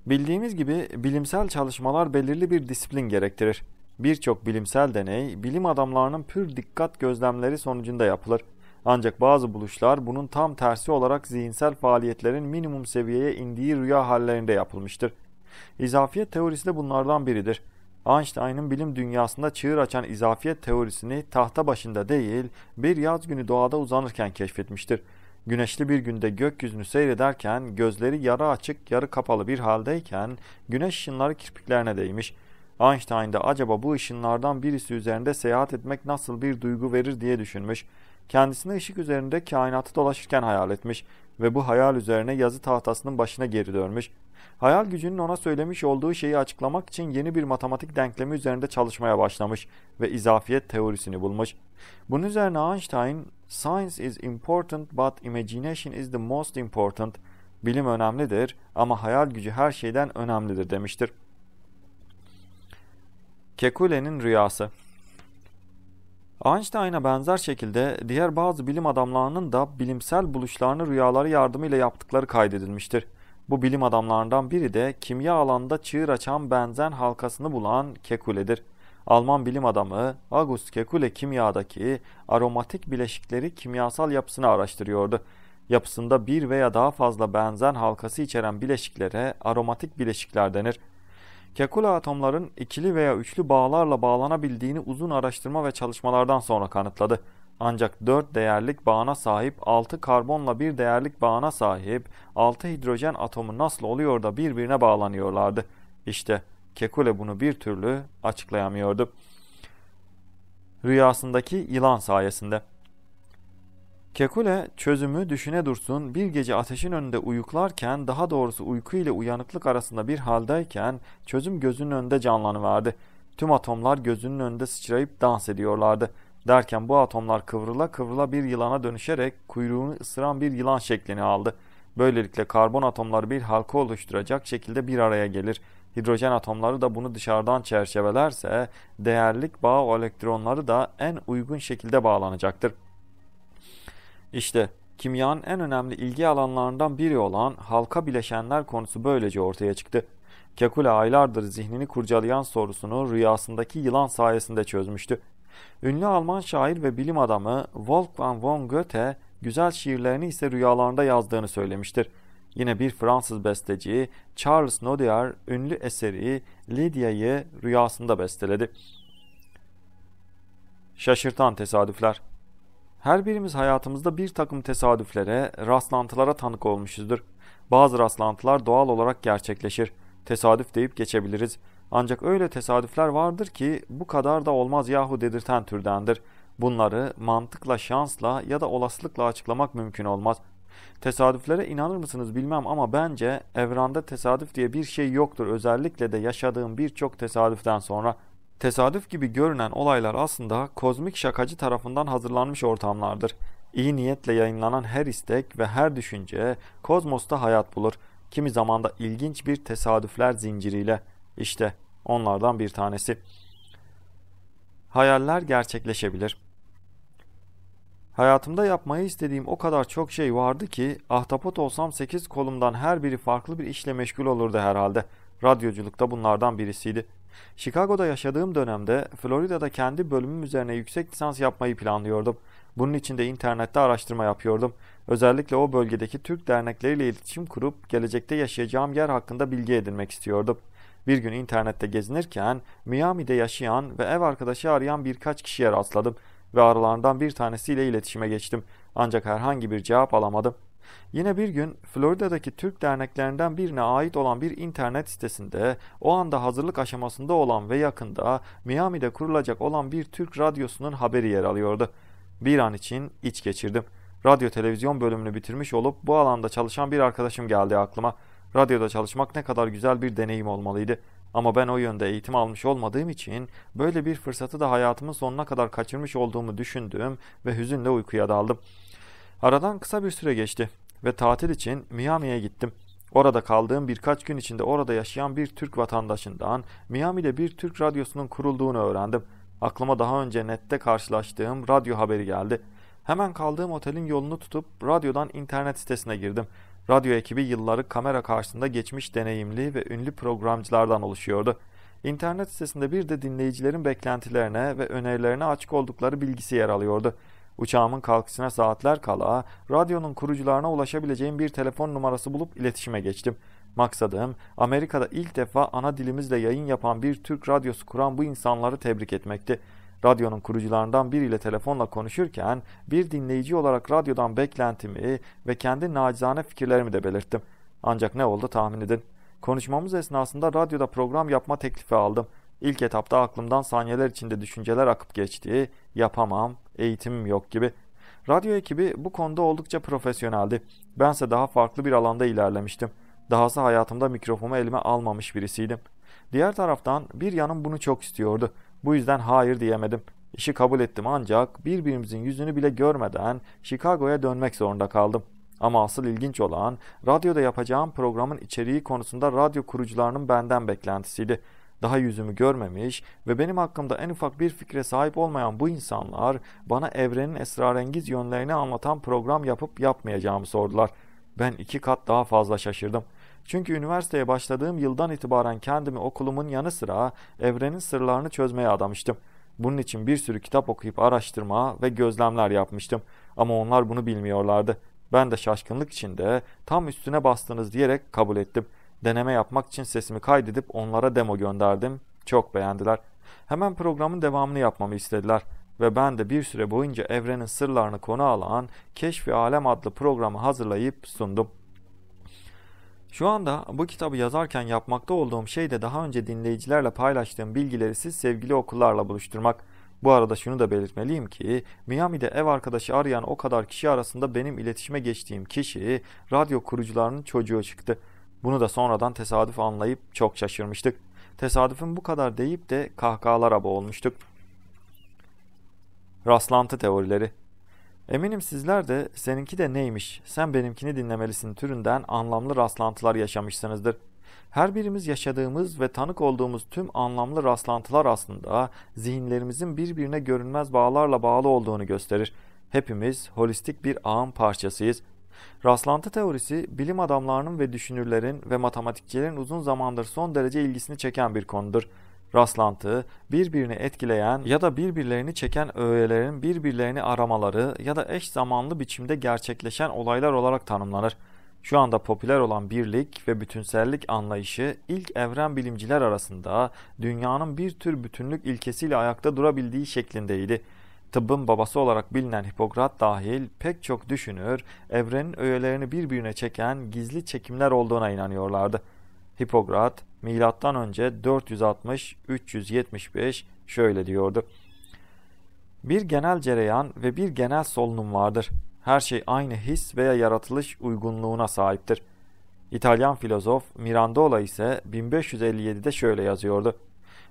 Bildiğimiz gibi bilimsel çalışmalar belirli bir disiplin gerektirir. Birçok bilimsel deney bilim adamlarının pür dikkat gözlemleri sonucunda yapılır. Ancak bazı buluşlar bunun tam tersi olarak zihinsel faaliyetlerin minimum seviyeye indiği rüya hallerinde yapılmıştır. İzafiyet teorisi de bunlardan biridir. Einstein'ın bilim dünyasında çığır açan izafiyet teorisini tahta başında değil, bir yaz günü doğada uzanırken keşfetmiştir. Güneşli bir günde gökyüzünü seyrederken gözleri yarı açık yarı kapalı bir haldeyken güneş ışınları kirpiklerine değmiş. Einstein de acaba bu ışınlardan birisi üzerinde seyahat etmek nasıl bir duygu verir diye düşünmüş. Kendisini ışık üzerinde kainatı dolaşırken hayal etmiş ve bu hayal üzerine yazı tahtasının başına geri dönmüş. Hayal gücünün ona söylemiş olduğu şeyi açıklamak için yeni bir matematik denklemi üzerinde çalışmaya başlamış ve izafiyet teorisini bulmuş. Bunun üzerine Einstein, "Science is important but imagination is the most important." Bilim önemlidir ama hayal gücü her şeyden önemlidir demiştir. Kekule'nin rüyası Einstein'a benzer şekilde diğer bazı bilim adamlarının da bilimsel buluşlarını rüyaları yardımıyla yaptıkları kaydedilmiştir. Bu bilim adamlarından biri de kimya alanda çığır açan benzen halkasını bulan Kekule'dir. Alman bilim adamı August Kekule kimyadaki aromatik bileşikleri kimyasal yapısını araştırıyordu. Yapısında bir veya daha fazla benzen halkası içeren bileşiklere aromatik bileşikler denir. Kekule atomların ikili veya üçlü bağlarla bağlanabildiğini uzun araştırma ve çalışmalardan sonra kanıtladı. Ancak 4 değerlik bağına sahip, 6 karbonla bir değerlik bağına sahip, 6 hidrojen atomu nasıl oluyor da birbirine bağlanıyorlardı? İşte Kekule bunu bir türlü açıklayamıyordu. Rüyasındaki yılan sayesinde. Kekule çözümü düşüne dursun bir gece ateşin önünde uyuklarken daha doğrusu uyku ile uyanıklık arasında bir haldeyken çözüm gözünün önünde canlanıverdi. Tüm atomlar gözünün önünde sıçrayıp dans ediyorlardı. Derken bu atomlar kıvrıla kıvrıla bir yılana dönüşerek kuyruğunu ısıran bir yılan şeklini aldı. Böylelikle karbon atomları bir halka oluşturacak şekilde bir araya gelir. Hidrojen atomları da bunu dışarıdan çerçevelerse değerlik bağ elektronları da en uygun şekilde bağlanacaktır. İşte kimyanın en önemli ilgi alanlarından biri olan halka bileşenler konusu böylece ortaya çıktı. Kekule aylardır zihnini kurcalayan sorusunu rüyasındaki yılan sayesinde çözmüştü. Ünlü Alman şair ve bilim adamı Wolfgang von Goethe güzel şiirlerini ise rüyalarında yazdığını söylemiştir. Yine bir Fransız besteci Charles Nodier ünlü eseri Lydia'yı rüyasında besteledi. Şaşırtan tesadüfler her birimiz hayatımızda bir takım tesadüflere, rastlantılara tanık olmuşuzdur. Bazı rastlantılar doğal olarak gerçekleşir. Tesadüf deyip geçebiliriz. Ancak öyle tesadüfler vardır ki bu kadar da olmaz yahu dedirten türdendir. Bunları mantıkla, şansla ya da olasılıkla açıklamak mümkün olmaz. Tesadüflere inanır mısınız bilmem ama bence evrende tesadüf diye bir şey yoktur özellikle de yaşadığım birçok tesadüften sonra. Tesadüf gibi görünen olaylar aslında kozmik şakacı tarafından hazırlanmış ortamlardır. İyi niyetle yayınlanan her istek ve her düşünce kozmosta hayat bulur. Kimi zamanda ilginç bir tesadüfler zinciriyle. İşte Onlardan bir tanesi. Hayaller gerçekleşebilir. Hayatımda yapmayı istediğim o kadar çok şey vardı ki ahtapot olsam 8 kolumdan her biri farklı bir işle meşgul olurdu herhalde. Radyoculuk da bunlardan birisiydi. Chicago'da yaşadığım dönemde Florida'da kendi bölümüm üzerine yüksek lisans yapmayı planlıyordum. Bunun için de internette araştırma yapıyordum. Özellikle o bölgedeki Türk dernekleriyle iletişim kurup gelecekte yaşayacağım yer hakkında bilgi edinmek istiyordum. Bir gün internette gezinirken Miami'de yaşayan ve ev arkadaşı arayan birkaç kişiye rastladım ve aralarından bir tanesiyle iletişime geçtim. Ancak herhangi bir cevap alamadım. Yine bir gün Florida'daki Türk derneklerinden birine ait olan bir internet sitesinde o anda hazırlık aşamasında olan ve yakında Miami'de kurulacak olan bir Türk radyosunun haberi yer alıyordu. Bir an için iç geçirdim. Radyo televizyon bölümünü bitirmiş olup bu alanda çalışan bir arkadaşım geldi aklıma.'' Radyoda çalışmak ne kadar güzel bir deneyim olmalıydı. Ama ben o yönde eğitim almış olmadığım için böyle bir fırsatı da hayatımın sonuna kadar kaçırmış olduğumu düşündüm ve hüzünle uykuya daldım. Aradan kısa bir süre geçti ve tatil için Miami'ye gittim. Orada kaldığım birkaç gün içinde orada yaşayan bir Türk vatandaşından Miami'de bir Türk radyosunun kurulduğunu öğrendim. Aklıma daha önce nette karşılaştığım radyo haberi geldi. Hemen kaldığım otelin yolunu tutup radyodan internet sitesine girdim. Radyo ekibi yılları kamera karşısında geçmiş deneyimli ve ünlü programcılardan oluşuyordu. İnternet sitesinde bir de dinleyicilerin beklentilerine ve önerilerine açık oldukları bilgisi yer alıyordu. Uçağımın kalkışına saatler kala radyonun kurucularına ulaşabileceğim bir telefon numarası bulup iletişime geçtim. Maksadım Amerika'da ilk defa ana dilimizle yayın yapan bir Türk radyosu kuran bu insanları tebrik etmekti. Radyonun kurucularından biriyle telefonla konuşurken bir dinleyici olarak radyodan beklentimi ve kendi nacizane fikirlerimi de belirttim. Ancak ne oldu tahmin edin. Konuşmamız esnasında radyoda program yapma teklifi aldım. İlk etapta aklımdan saniyeler içinde düşünceler akıp geçti. Yapamam, eğitimim yok gibi. Radyo ekibi bu konuda oldukça profesyoneldi. Bense daha farklı bir alanda ilerlemiştim. Dahası hayatımda mikrofonu elime almamış birisiydim. Diğer taraftan bir yanım bunu çok istiyordu. Bu yüzden hayır diyemedim. İşi kabul ettim ancak birbirimizin yüzünü bile görmeden Chicago'ya dönmek zorunda kaldım. Ama asıl ilginç olan radyoda yapacağım programın içeriği konusunda radyo kurucularının benden beklentisiydi. Daha yüzümü görmemiş ve benim hakkımda en ufak bir fikre sahip olmayan bu insanlar bana evrenin esrarengiz yönlerini anlatan program yapıp yapmayacağımı sordular. Ben iki kat daha fazla şaşırdım. Çünkü üniversiteye başladığım yıldan itibaren kendimi okulumun yanı sıra evrenin sırlarını çözmeye adamıştım. Bunun için bir sürü kitap okuyup araştırma ve gözlemler yapmıştım. Ama onlar bunu bilmiyorlardı. Ben de şaşkınlık içinde tam üstüne bastınız diyerek kabul ettim. Deneme yapmak için sesimi kaydedip onlara demo gönderdim. Çok beğendiler. Hemen programın devamını yapmamı istediler ve ben de bir süre boyunca evrenin sırlarını konu alan Keşfi Alem adlı programı hazırlayıp sundum. Şu anda bu kitabı yazarken yapmakta olduğum şey de daha önce dinleyicilerle paylaştığım bilgileri siz sevgili okullarla buluşturmak. Bu arada şunu da belirtmeliyim ki Miami'de ev arkadaşı arayan o kadar kişi arasında benim iletişime geçtiğim kişi radyo kurucularının çocuğu çıktı. Bunu da sonradan tesadüf anlayıp çok şaşırmıştık. Tesadüfün bu kadar deyip de kahkahalar aba olmuştuk. Rastlantı teorileri Eminim sizler de seninki de neymiş, sen benimkini dinlemelisin türünden anlamlı rastlantılar yaşamışsınızdır. Her birimiz yaşadığımız ve tanık olduğumuz tüm anlamlı rastlantılar aslında zihinlerimizin birbirine görünmez bağlarla bağlı olduğunu gösterir. Hepimiz holistik bir ağın parçasıyız. Rastlantı teorisi bilim adamlarının ve düşünürlerin ve matematikçilerin uzun zamandır son derece ilgisini çeken bir konudur rastlantı, birbirini etkileyen ya da birbirlerini çeken öğelerin birbirlerini aramaları ya da eş zamanlı biçimde gerçekleşen olaylar olarak tanımlanır. Şu anda popüler olan birlik ve bütünsellik anlayışı ilk evren bilimciler arasında dünyanın bir tür bütünlük ilkesiyle ayakta durabildiği şeklindeydi. Tıbbın babası olarak bilinen Hipokrat dahil pek çok düşünür evrenin öğelerini birbirine çeken gizli çekimler olduğuna inanıyorlardı. Hipokrat, milattan önce 460-375 şöyle diyordu. Bir genel cereyan ve bir genel solunum vardır. Her şey aynı his veya yaratılış uygunluğuna sahiptir. İtalyan filozof Mirandola ise 1557'de şöyle yazıyordu.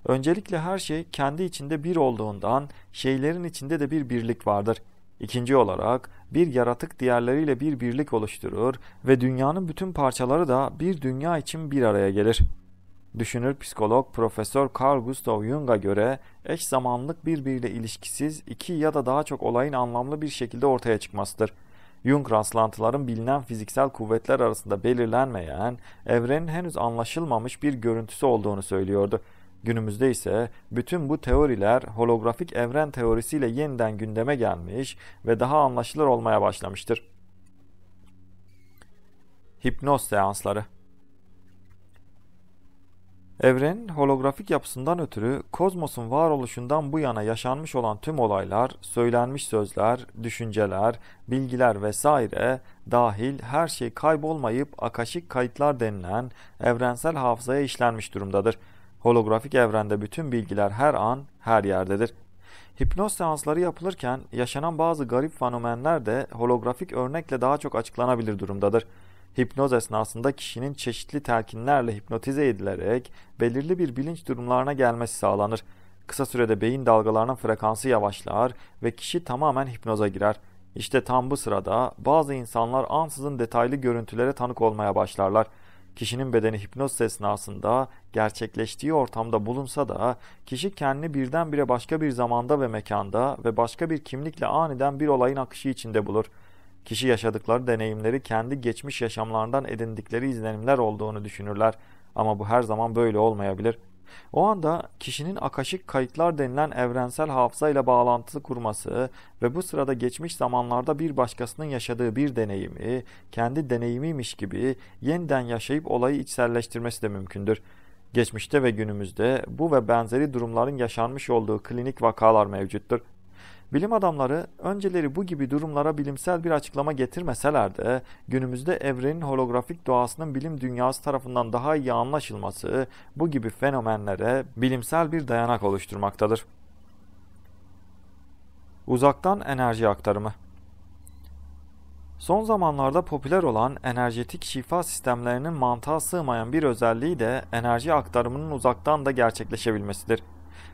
Öncelikle her şey kendi içinde bir olduğundan şeylerin içinde de bir birlik vardır. İkinci olarak bir yaratık diğerleriyle bir birlik oluşturur ve dünyanın bütün parçaları da bir dünya için bir araya gelir.'' Düşünür psikolog Profesör Carl Gustav Jung'a göre eş zamanlık birbiriyle ilişkisiz iki ya da daha çok olayın anlamlı bir şekilde ortaya çıkmasıdır. Jung rastlantıların bilinen fiziksel kuvvetler arasında belirlenmeyen, evrenin henüz anlaşılmamış bir görüntüsü olduğunu söylüyordu. Günümüzde ise bütün bu teoriler holografik evren teorisiyle yeniden gündeme gelmiş ve daha anlaşılır olmaya başlamıştır. Hipnoz seansları Evren holografik yapısından ötürü kozmosun varoluşundan bu yana yaşanmış olan tüm olaylar, söylenmiş sözler, düşünceler, bilgiler vesaire dahil her şey kaybolmayıp akaşik kayıtlar denilen evrensel hafızaya işlenmiş durumdadır. Holografik evrende bütün bilgiler her an, her yerdedir. Hipnoz seansları yapılırken yaşanan bazı garip fenomenler de holografik örnekle daha çok açıklanabilir durumdadır. Hipnoz esnasında kişinin çeşitli telkinlerle hipnotize edilerek belirli bir bilinç durumlarına gelmesi sağlanır. Kısa sürede beyin dalgalarının frekansı yavaşlar ve kişi tamamen hipnoza girer. İşte tam bu sırada bazı insanlar ansızın detaylı görüntülere tanık olmaya başlarlar. Kişinin bedeni hipnoz esnasında gerçekleştiği ortamda bulunsa da kişi kendini birdenbire başka bir zamanda ve mekanda ve başka bir kimlikle aniden bir olayın akışı içinde bulur.'' Kişi yaşadıkları deneyimleri kendi geçmiş yaşamlarından edindikleri izlenimler olduğunu düşünürler ama bu her zaman böyle olmayabilir. O anda kişinin akaşik kayıtlar denilen evrensel hafıza ile bağlantısı kurması ve bu sırada geçmiş zamanlarda bir başkasının yaşadığı bir deneyimi kendi deneyimiymiş gibi yeniden yaşayıp olayı içselleştirmesi de mümkündür. Geçmişte ve günümüzde bu ve benzeri durumların yaşanmış olduğu klinik vakalar mevcuttur. Bilim adamları önceleri bu gibi durumlara bilimsel bir açıklama getirmeseler de günümüzde evrenin holografik doğasının bilim dünyası tarafından daha iyi anlaşılması bu gibi fenomenlere bilimsel bir dayanak oluşturmaktadır. Uzaktan enerji aktarımı Son zamanlarda popüler olan enerjetik şifa sistemlerinin mantığa sığmayan bir özelliği de enerji aktarımının uzaktan da gerçekleşebilmesidir.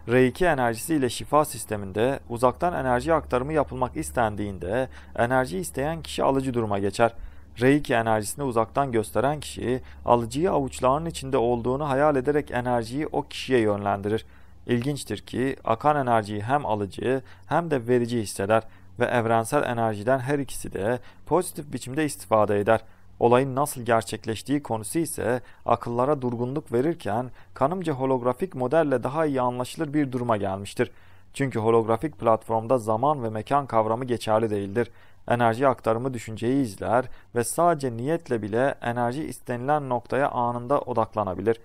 Reiki enerjisiyle şifa sisteminde uzaktan enerji aktarımı yapılmak istendiğinde enerji isteyen kişi alıcı duruma geçer. Reiki enerjisini uzaktan gösteren kişi alıcıyı avuçlarının içinde olduğunu hayal ederek enerjiyi o kişiye yönlendirir. İlginçtir ki akan enerjiyi hem alıcı hem de verici hisseder ve evrensel enerjiden her ikisi de pozitif biçimde istifade eder.'' Olayın nasıl gerçekleştiği konusu ise akıllara durgunluk verirken kanımca holografik modelle daha iyi anlaşılır bir duruma gelmiştir. Çünkü holografik platformda zaman ve mekan kavramı geçerli değildir. Enerji aktarımı düşünceyi izler ve sadece niyetle bile enerji istenilen noktaya anında odaklanabilir.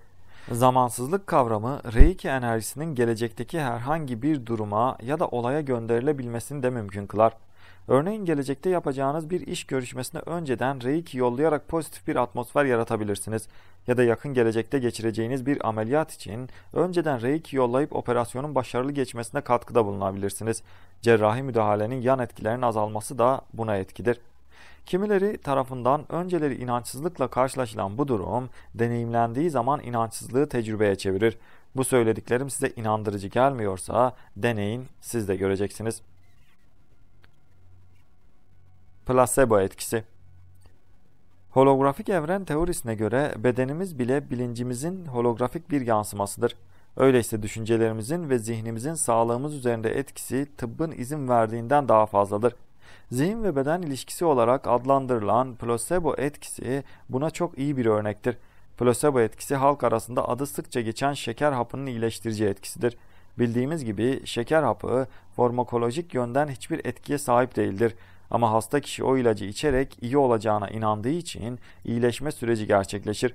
Zamansızlık kavramı Reiki enerjisinin gelecekteki herhangi bir duruma ya da olaya gönderilebilmesini de mümkün kılar. Örneğin gelecekte yapacağınız bir iş görüşmesine önceden reiki yollayarak pozitif bir atmosfer yaratabilirsiniz. Ya da yakın gelecekte geçireceğiniz bir ameliyat için önceden reiki yollayıp operasyonun başarılı geçmesine katkıda bulunabilirsiniz. Cerrahi müdahalenin yan etkilerinin azalması da buna etkidir. Kimileri tarafından önceleri inançsızlıkla karşılaşılan bu durum deneyimlendiği zaman inançsızlığı tecrübeye çevirir. Bu söylediklerim size inandırıcı gelmiyorsa deneyin siz de göreceksiniz.'' Plasebo etkisi Holografik evren teorisine göre bedenimiz bile bilincimizin holografik bir yansımasıdır. Öyleyse düşüncelerimizin ve zihnimizin sağlığımız üzerinde etkisi tıbbın izin verdiğinden daha fazladır. Zihin ve beden ilişkisi olarak adlandırılan plasebo etkisi buna çok iyi bir örnektir. Plasebo etkisi halk arasında adı sıkça geçen şeker hapının iyileştirici etkisidir. Bildiğimiz gibi şeker hapı formakolojik yönden hiçbir etkiye sahip değildir. Ama hasta kişi o ilacı içerek iyi olacağına inandığı için iyileşme süreci gerçekleşir.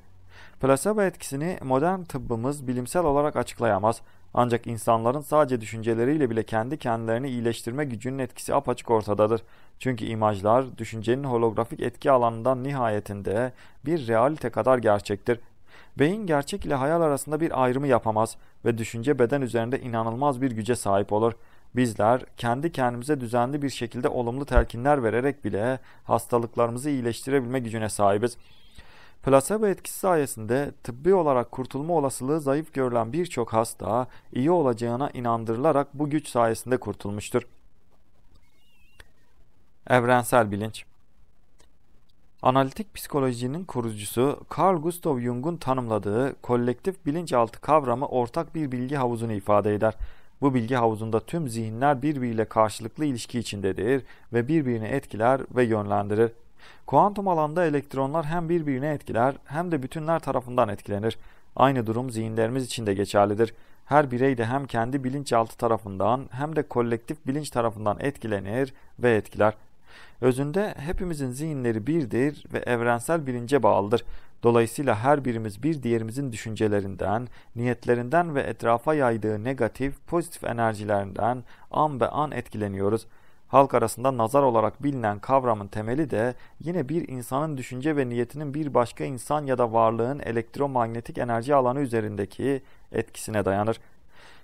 Plasebo etkisini modern tıbbımız bilimsel olarak açıklayamaz. Ancak insanların sadece düşünceleriyle bile kendi kendilerini iyileştirme gücünün etkisi apaçık ortadadır. Çünkü imajlar düşüncenin holografik etki alanından nihayetinde bir realite kadar gerçektir. Beyin gerçek ile hayal arasında bir ayrımı yapamaz ve düşünce beden üzerinde inanılmaz bir güce sahip olur. Bizler kendi kendimize düzenli bir şekilde olumlu telkinler vererek bile hastalıklarımızı iyileştirebilme gücüne sahibiz. Plasebo etkisi sayesinde tıbbi olarak kurtulma olasılığı zayıf görülen birçok hasta iyi olacağına inandırılarak bu güç sayesinde kurtulmuştur. Evrensel bilinç Analitik psikolojinin kurucusu Carl Gustav Jung'un tanımladığı kolektif bilinçaltı kavramı ortak bir bilgi havuzunu ifade eder. Bu bilgi havuzunda tüm zihinler birbiriyle karşılıklı ilişki içindedir ve birbirini etkiler ve yönlendirir. Kuantum alanda elektronlar hem birbirini etkiler hem de bütünler tarafından etkilenir. Aynı durum zihinlerimiz için de geçerlidir. Her birey de hem kendi bilinçaltı tarafından hem de kolektif bilinç tarafından etkilenir ve etkiler. Özünde hepimizin zihinleri birdir ve evrensel bilince bağlıdır. Dolayısıyla her birimiz bir diğerimizin düşüncelerinden, niyetlerinden ve etrafa yaydığı negatif, pozitif enerjilerinden an be an etkileniyoruz. Halk arasında nazar olarak bilinen kavramın temeli de yine bir insanın düşünce ve niyetinin bir başka insan ya da varlığın elektromanyetik enerji alanı üzerindeki etkisine dayanır.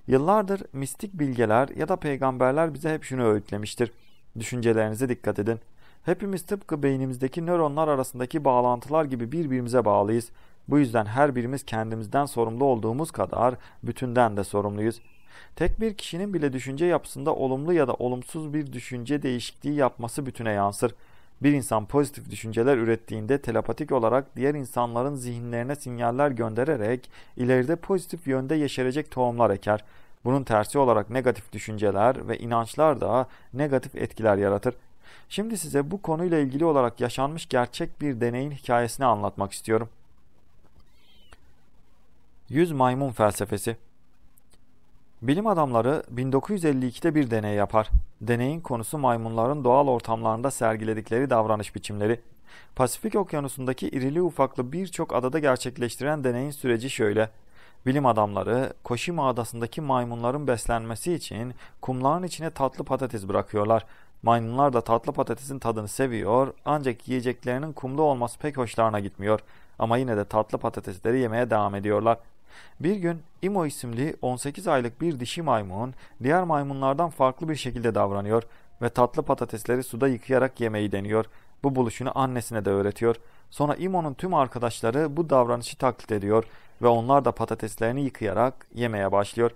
Yıllardır mistik bilgeler ya da peygamberler bize hep şunu öğütlemiştir. Düşüncelerinize dikkat edin. Hepimiz tıpkı beynimizdeki nöronlar arasındaki bağlantılar gibi birbirimize bağlıyız. Bu yüzden her birimiz kendimizden sorumlu olduğumuz kadar bütünden de sorumluyuz. Tek bir kişinin bile düşünce yapısında olumlu ya da olumsuz bir düşünce değişikliği yapması bütüne yansır. Bir insan pozitif düşünceler ürettiğinde telepatik olarak diğer insanların zihinlerine sinyaller göndererek ileride pozitif yönde yeşerecek tohumlar eker. Bunun tersi olarak negatif düşünceler ve inançlar da negatif etkiler yaratır. Şimdi size bu konuyla ilgili olarak yaşanmış gerçek bir deneyin hikayesini anlatmak istiyorum. Yüz maymun felsefesi Bilim adamları 1952'de bir deney yapar. Deneyin konusu maymunların doğal ortamlarında sergiledikleri davranış biçimleri. Pasifik Okyanusu'ndaki irili ufaklı birçok adada gerçekleştiren deneyin süreci şöyle. Bilim adamları Koşima adasındaki maymunların beslenmesi için kumların içine tatlı patates bırakıyorlar. Maymunlar da tatlı patatesin tadını seviyor ancak yiyeceklerinin kumlu olması pek hoşlarına gitmiyor. Ama yine de tatlı patatesleri yemeye devam ediyorlar. Bir gün Imo isimli 18 aylık bir dişi maymun diğer maymunlardan farklı bir şekilde davranıyor ve tatlı patatesleri suda yıkayarak yemeyi deniyor. Bu buluşunu annesine de öğretiyor. Sonra Imo'nun tüm arkadaşları bu davranışı taklit ediyor ve onlar da patateslerini yıkayarak yemeye başlıyor.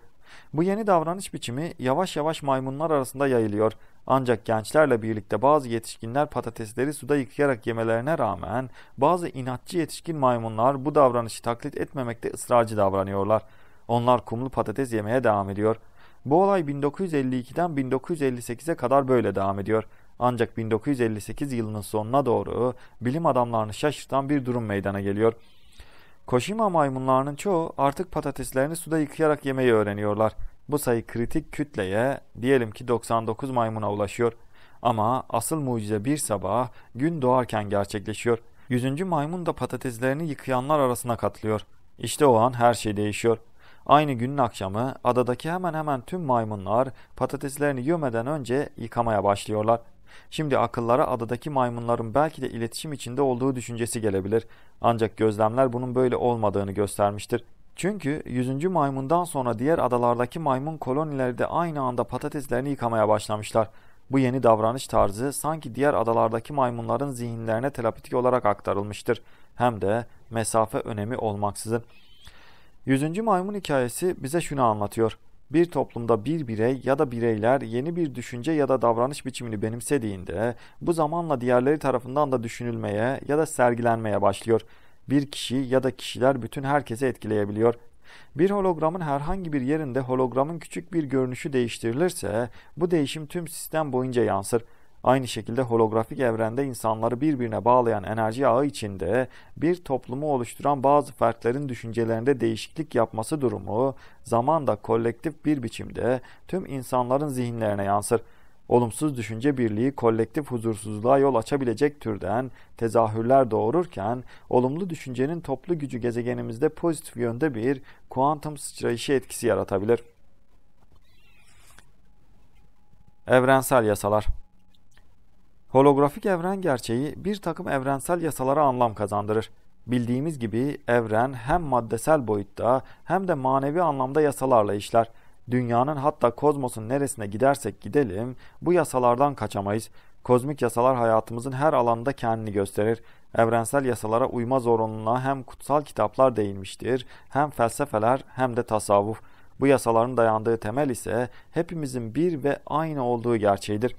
Bu yeni davranış biçimi yavaş yavaş maymunlar arasında yayılıyor. Ancak gençlerle birlikte bazı yetişkinler patatesleri suda yıkayarak yemelerine rağmen bazı inatçı yetişkin maymunlar bu davranışı taklit etmemekte ısrarcı davranıyorlar. Onlar kumlu patates yemeye devam ediyor. Bu olay 1952'den 1958'e kadar böyle devam ediyor. Ancak 1958 yılının sonuna doğru bilim adamlarını şaşırtan bir durum meydana geliyor. Koşima maymunlarının çoğu artık patateslerini suda yıkayarak yemeyi öğreniyorlar. Bu sayı kritik kütleye diyelim ki 99 maymuna ulaşıyor. Ama asıl mucize bir sabah gün doğarken gerçekleşiyor. Yüzüncü maymun da patateslerini yıkayanlar arasına katılıyor. İşte o an her şey değişiyor. Aynı günün akşamı adadaki hemen hemen tüm maymunlar patateslerini yemeden önce yıkamaya başlıyorlar. Şimdi akıllara adadaki maymunların belki de iletişim içinde olduğu düşüncesi gelebilir. Ancak gözlemler bunun böyle olmadığını göstermiştir. Çünkü 100. maymundan sonra diğer adalardaki maymun kolonileri de aynı anda patateslerini yıkamaya başlamışlar. Bu yeni davranış tarzı sanki diğer adalardaki maymunların zihinlerine terapitik olarak aktarılmıştır. Hem de mesafe önemi olmaksızın. Yüzüncü maymun hikayesi bize şunu anlatıyor. Bir toplumda bir birey ya da bireyler yeni bir düşünce ya da davranış biçimini benimsediğinde bu zamanla diğerleri tarafından da düşünülmeye ya da sergilenmeye başlıyor. Bir kişi ya da kişiler bütün herkese etkileyebiliyor. Bir hologramın herhangi bir yerinde hologramın küçük bir görünüşü değiştirilirse bu değişim tüm sistem boyunca yansır. Aynı şekilde holografik evrende insanları birbirine bağlayan enerji ağı içinde bir toplumu oluşturan bazı fertlerin düşüncelerinde değişiklik yapması durumu zamanda kolektif bir biçimde tüm insanların zihinlerine yansır. Olumsuz düşünce birliği kolektif huzursuzluğa yol açabilecek türden tezahürler doğururken olumlu düşüncenin toplu gücü gezegenimizde pozitif yönde bir kuantum sıçrayışı etkisi yaratabilir. Evrensel yasalar Holografik evren gerçeği bir takım evrensel yasalara anlam kazandırır. Bildiğimiz gibi evren hem maddesel boyutta hem de manevi anlamda yasalarla işler. Dünyanın hatta kozmosun neresine gidersek gidelim bu yasalardan kaçamayız. Kozmik yasalar hayatımızın her alanda kendini gösterir. Evrensel yasalara uyma zorunluluğuna hem kutsal kitaplar değinmiştir, hem felsefeler hem de tasavvuf. Bu yasaların dayandığı temel ise hepimizin bir ve aynı olduğu gerçeğidir.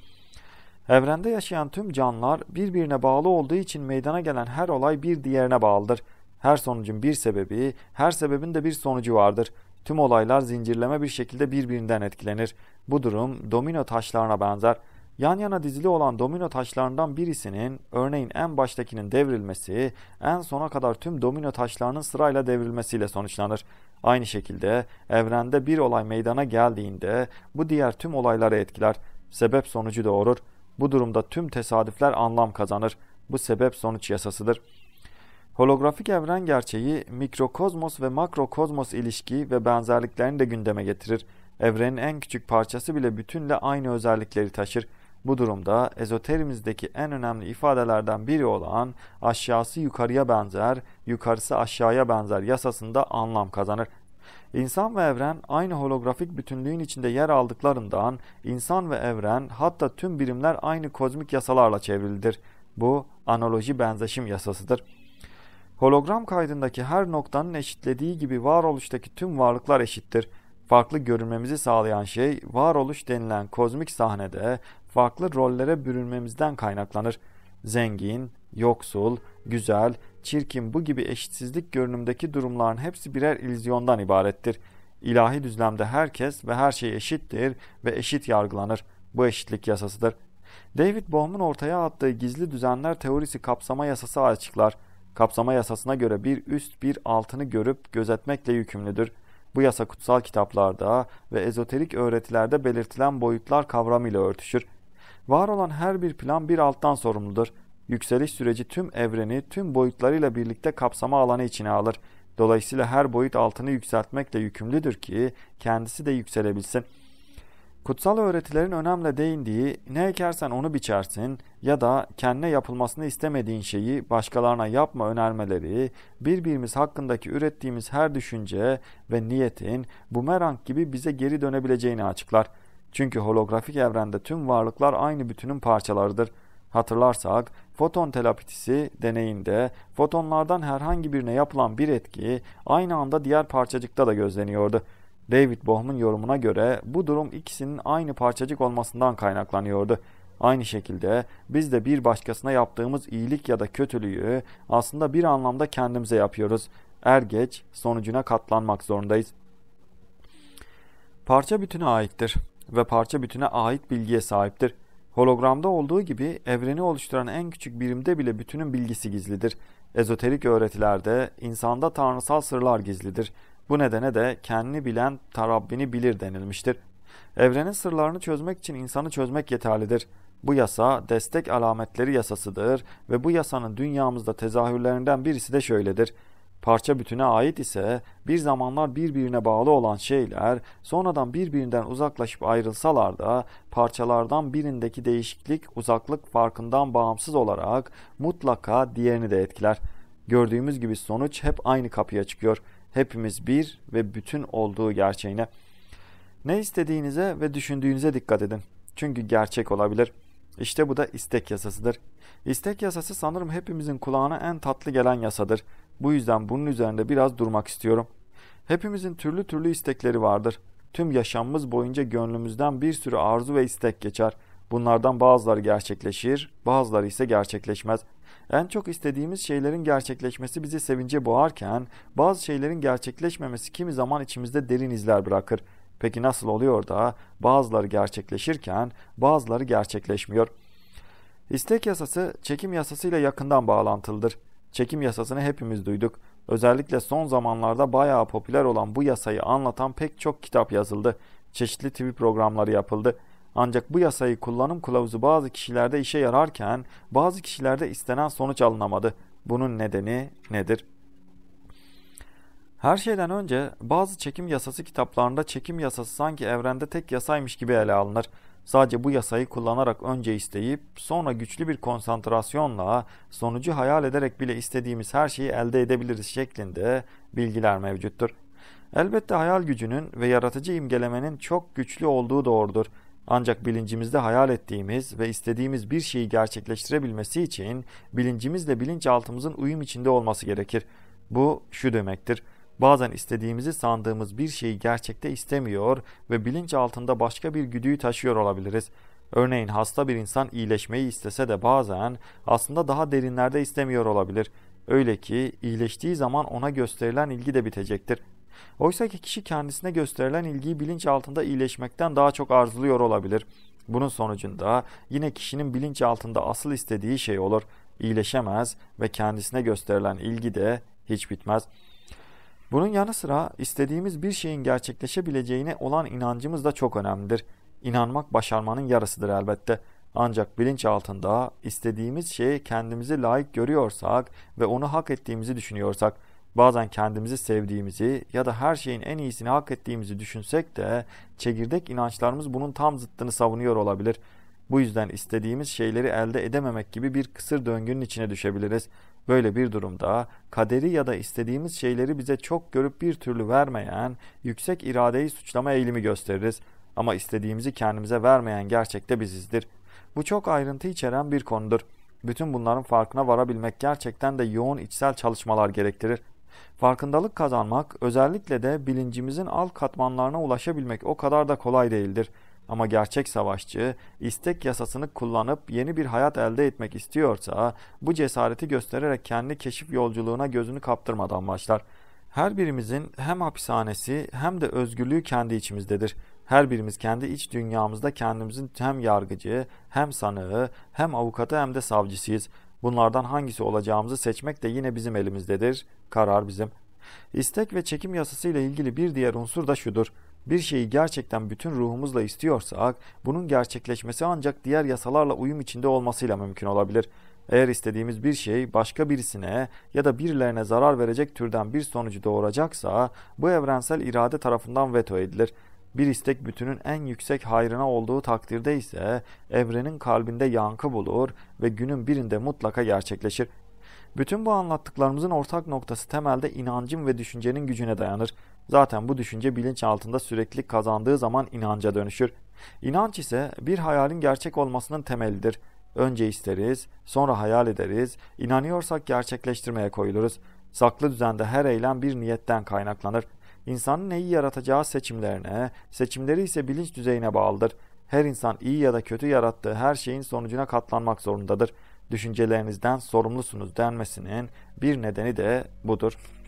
Evrende yaşayan tüm canlılar birbirine bağlı olduğu için meydana gelen her olay bir diğerine bağlıdır. Her sonucun bir sebebi, her sebebin de bir sonucu vardır. Tüm olaylar zincirleme bir şekilde birbirinden etkilenir. Bu durum domino taşlarına benzer. Yan yana dizili olan domino taşlarından birisinin, örneğin en baştakinin devrilmesi, en sona kadar tüm domino taşlarının sırayla devrilmesiyle sonuçlanır. Aynı şekilde evrende bir olay meydana geldiğinde bu diğer tüm olayları etkiler. Sebep sonucu doğurur. Bu durumda tüm tesadüfler anlam kazanır. Bu sebep sonuç yasasıdır. Holografik evren gerçeği mikrokozmos ve makrokozmos ilişki ve benzerliklerini de gündeme getirir. Evrenin en küçük parçası bile bütünle aynı özellikleri taşır. Bu durumda ezoterimizdeki en önemli ifadelerden biri olan aşağısı yukarıya benzer, yukarısı aşağıya benzer yasasında anlam kazanır. İnsan ve evren aynı holografik bütünlüğün içinde yer aldıklarından insan ve evren hatta tüm birimler aynı kozmik yasalarla çevrilidir. Bu analoji benzeşim yasasıdır. Hologram kaydındaki her noktanın eşitlediği gibi varoluştaki tüm varlıklar eşittir. Farklı görünmemizi sağlayan şey varoluş denilen kozmik sahnede farklı rollere bürünmemizden kaynaklanır. Zengin, yoksul, güzel, çirkin bu gibi eşitsizlik görünümdeki durumların hepsi birer illüzyondan ibarettir. İlahi düzlemde herkes ve her şey eşittir ve eşit yargılanır. Bu eşitlik yasasıdır. David Bohm'un ortaya attığı gizli düzenler teorisi kapsama yasası açıklar. Kapsama yasasına göre bir üst bir altını görüp gözetmekle yükümlüdür. Bu yasa kutsal kitaplarda ve ezoterik öğretilerde belirtilen boyutlar kavramıyla örtüşür. Var olan her bir plan bir alttan sorumludur yükseliş süreci tüm evreni, tüm boyutlarıyla birlikte kapsama alanı içine alır. Dolayısıyla her boyut altını yükseltmekle yükümlüdür ki kendisi de yükselebilsin. Kutsal öğretilerin önemli değindiği ne ekersen onu biçersin ya da kendine yapılmasını istemediğin şeyi başkalarına yapma önermeleri, birbirimiz hakkındaki ürettiğimiz her düşünce ve niyetin bumerang gibi bize geri dönebileceğini açıklar. Çünkü holografik evrende tüm varlıklar aynı bütünün parçalarıdır. Hatırlarsak foton telapitisi deneyinde fotonlardan herhangi birine yapılan bir etki aynı anda diğer parçacıkta da gözleniyordu. David Bohm'un yorumuna göre bu durum ikisinin aynı parçacık olmasından kaynaklanıyordu. Aynı şekilde biz de bir başkasına yaptığımız iyilik ya da kötülüğü aslında bir anlamda kendimize yapıyoruz. Er geç sonucuna katlanmak zorundayız. Parça bütüne aittir ve parça bütüne ait bilgiye sahiptir. Hologramda olduğu gibi evreni oluşturan en küçük birimde bile bütünün bilgisi gizlidir. Ezoterik öğretilerde insanda tanrısal sırlar gizlidir. Bu nedene de kendini bilen tarabbini bilir denilmiştir. Evrenin sırlarını çözmek için insanı çözmek yeterlidir. Bu yasa destek alametleri yasasıdır ve bu yasanın dünyamızda tezahürlerinden birisi de şöyledir parça bütüne ait ise bir zamanlar birbirine bağlı olan şeyler sonradan birbirinden uzaklaşıp ayrılsalar da parçalardan birindeki değişiklik uzaklık farkından bağımsız olarak mutlaka diğerini de etkiler. Gördüğümüz gibi sonuç hep aynı kapıya çıkıyor. Hepimiz bir ve bütün olduğu gerçeğine. Ne istediğinize ve düşündüğünüze dikkat edin. Çünkü gerçek olabilir. İşte bu da istek yasasıdır. İstek yasası sanırım hepimizin kulağına en tatlı gelen yasadır. Bu yüzden bunun üzerinde biraz durmak istiyorum. Hepimizin türlü türlü istekleri vardır. Tüm yaşamımız boyunca gönlümüzden bir sürü arzu ve istek geçer. Bunlardan bazıları gerçekleşir, bazıları ise gerçekleşmez. En çok istediğimiz şeylerin gerçekleşmesi bizi sevince boğarken bazı şeylerin gerçekleşmemesi kimi zaman içimizde derin izler bırakır. Peki nasıl oluyor da bazıları gerçekleşirken bazıları gerçekleşmiyor? İstek yasası çekim yasasıyla yakından bağlantılıdır. Çekim yasasını hepimiz duyduk. Özellikle son zamanlarda bayağı popüler olan bu yasayı anlatan pek çok kitap yazıldı. Çeşitli TV programları yapıldı. Ancak bu yasayı kullanım kılavuzu bazı kişilerde işe yararken bazı kişilerde istenen sonuç alınamadı. Bunun nedeni nedir? Her şeyden önce bazı çekim yasası kitaplarında çekim yasası sanki evrende tek yasaymış gibi ele alınır. Sadece bu yasayı kullanarak önce isteyip sonra güçlü bir konsantrasyonla sonucu hayal ederek bile istediğimiz her şeyi elde edebiliriz şeklinde bilgiler mevcuttur. Elbette hayal gücünün ve yaratıcı imgelemenin çok güçlü olduğu doğrudur. Ancak bilincimizde hayal ettiğimiz ve istediğimiz bir şeyi gerçekleştirebilmesi için bilincimizle bilinçaltımızın uyum içinde olması gerekir. Bu şu demektir. Bazen istediğimizi sandığımız bir şeyi gerçekte istemiyor ve bilinç altında başka bir güdüyü taşıyor olabiliriz. Örneğin hasta bir insan iyileşmeyi istese de bazen aslında daha derinlerde istemiyor olabilir. Öyle ki iyileştiği zaman ona gösterilen ilgi de bitecektir. Oysa ki kişi kendisine gösterilen ilgiyi bilinç altında iyileşmekten daha çok arzuluyor olabilir. Bunun sonucunda yine kişinin bilinç altında asıl istediği şey olur. İyileşemez ve kendisine gösterilen ilgi de hiç bitmez.'' Bunun yanı sıra istediğimiz bir şeyin gerçekleşebileceğine olan inancımız da çok önemlidir. İnanmak başarmanın yarısıdır elbette. Ancak bilinç altında istediğimiz şeyi kendimizi layık görüyorsak ve onu hak ettiğimizi düşünüyorsak, bazen kendimizi sevdiğimizi ya da her şeyin en iyisini hak ettiğimizi düşünsek de çekirdek inançlarımız bunun tam zıttını savunuyor olabilir. Bu yüzden istediğimiz şeyleri elde edememek gibi bir kısır döngünün içine düşebiliriz. Böyle bir durumda kaderi ya da istediğimiz şeyleri bize çok görüp bir türlü vermeyen yüksek iradeyi suçlama eğilimi gösteririz. Ama istediğimizi kendimize vermeyen gerçekte bizizdir. Bu çok ayrıntı içeren bir konudur. Bütün bunların farkına varabilmek gerçekten de yoğun içsel çalışmalar gerektirir. Farkındalık kazanmak özellikle de bilincimizin alt katmanlarına ulaşabilmek o kadar da kolay değildir.'' Ama gerçek savaşçı istek yasasını kullanıp yeni bir hayat elde etmek istiyorsa bu cesareti göstererek kendi keşif yolculuğuna gözünü kaptırmadan başlar. Her birimizin hem hapishanesi hem de özgürlüğü kendi içimizdedir. Her birimiz kendi iç dünyamızda kendimizin hem yargıcı, hem sanığı, hem avukatı hem de savcısıyız. Bunlardan hangisi olacağımızı seçmek de yine bizim elimizdedir. Karar bizim. İstek ve çekim yasası ile ilgili bir diğer unsur da şudur. Bir şeyi gerçekten bütün ruhumuzla istiyorsak, bunun gerçekleşmesi ancak diğer yasalarla uyum içinde olmasıyla mümkün olabilir. Eğer istediğimiz bir şey başka birisine ya da birilerine zarar verecek türden bir sonucu doğuracaksa, bu evrensel irade tarafından veto edilir. Bir istek bütünün en yüksek hayrına olduğu takdirde ise evrenin kalbinde yankı bulur ve günün birinde mutlaka gerçekleşir. Bütün bu anlattıklarımızın ortak noktası temelde inancın ve düşüncenin gücüne dayanır. Zaten bu düşünce bilinç altında sürekli kazandığı zaman inanca dönüşür. İnanç ise bir hayalin gerçek olmasının temelidir. Önce isteriz, sonra hayal ederiz, inanıyorsak gerçekleştirmeye koyuluruz. Saklı düzende her eylem bir niyetten kaynaklanır. İnsanın neyi yaratacağı seçimlerine, seçimleri ise bilinç düzeyine bağlıdır. Her insan iyi ya da kötü yarattığı her şeyin sonucuna katlanmak zorundadır. Düşüncelerinizden sorumlusunuz denmesinin bir nedeni de budur.''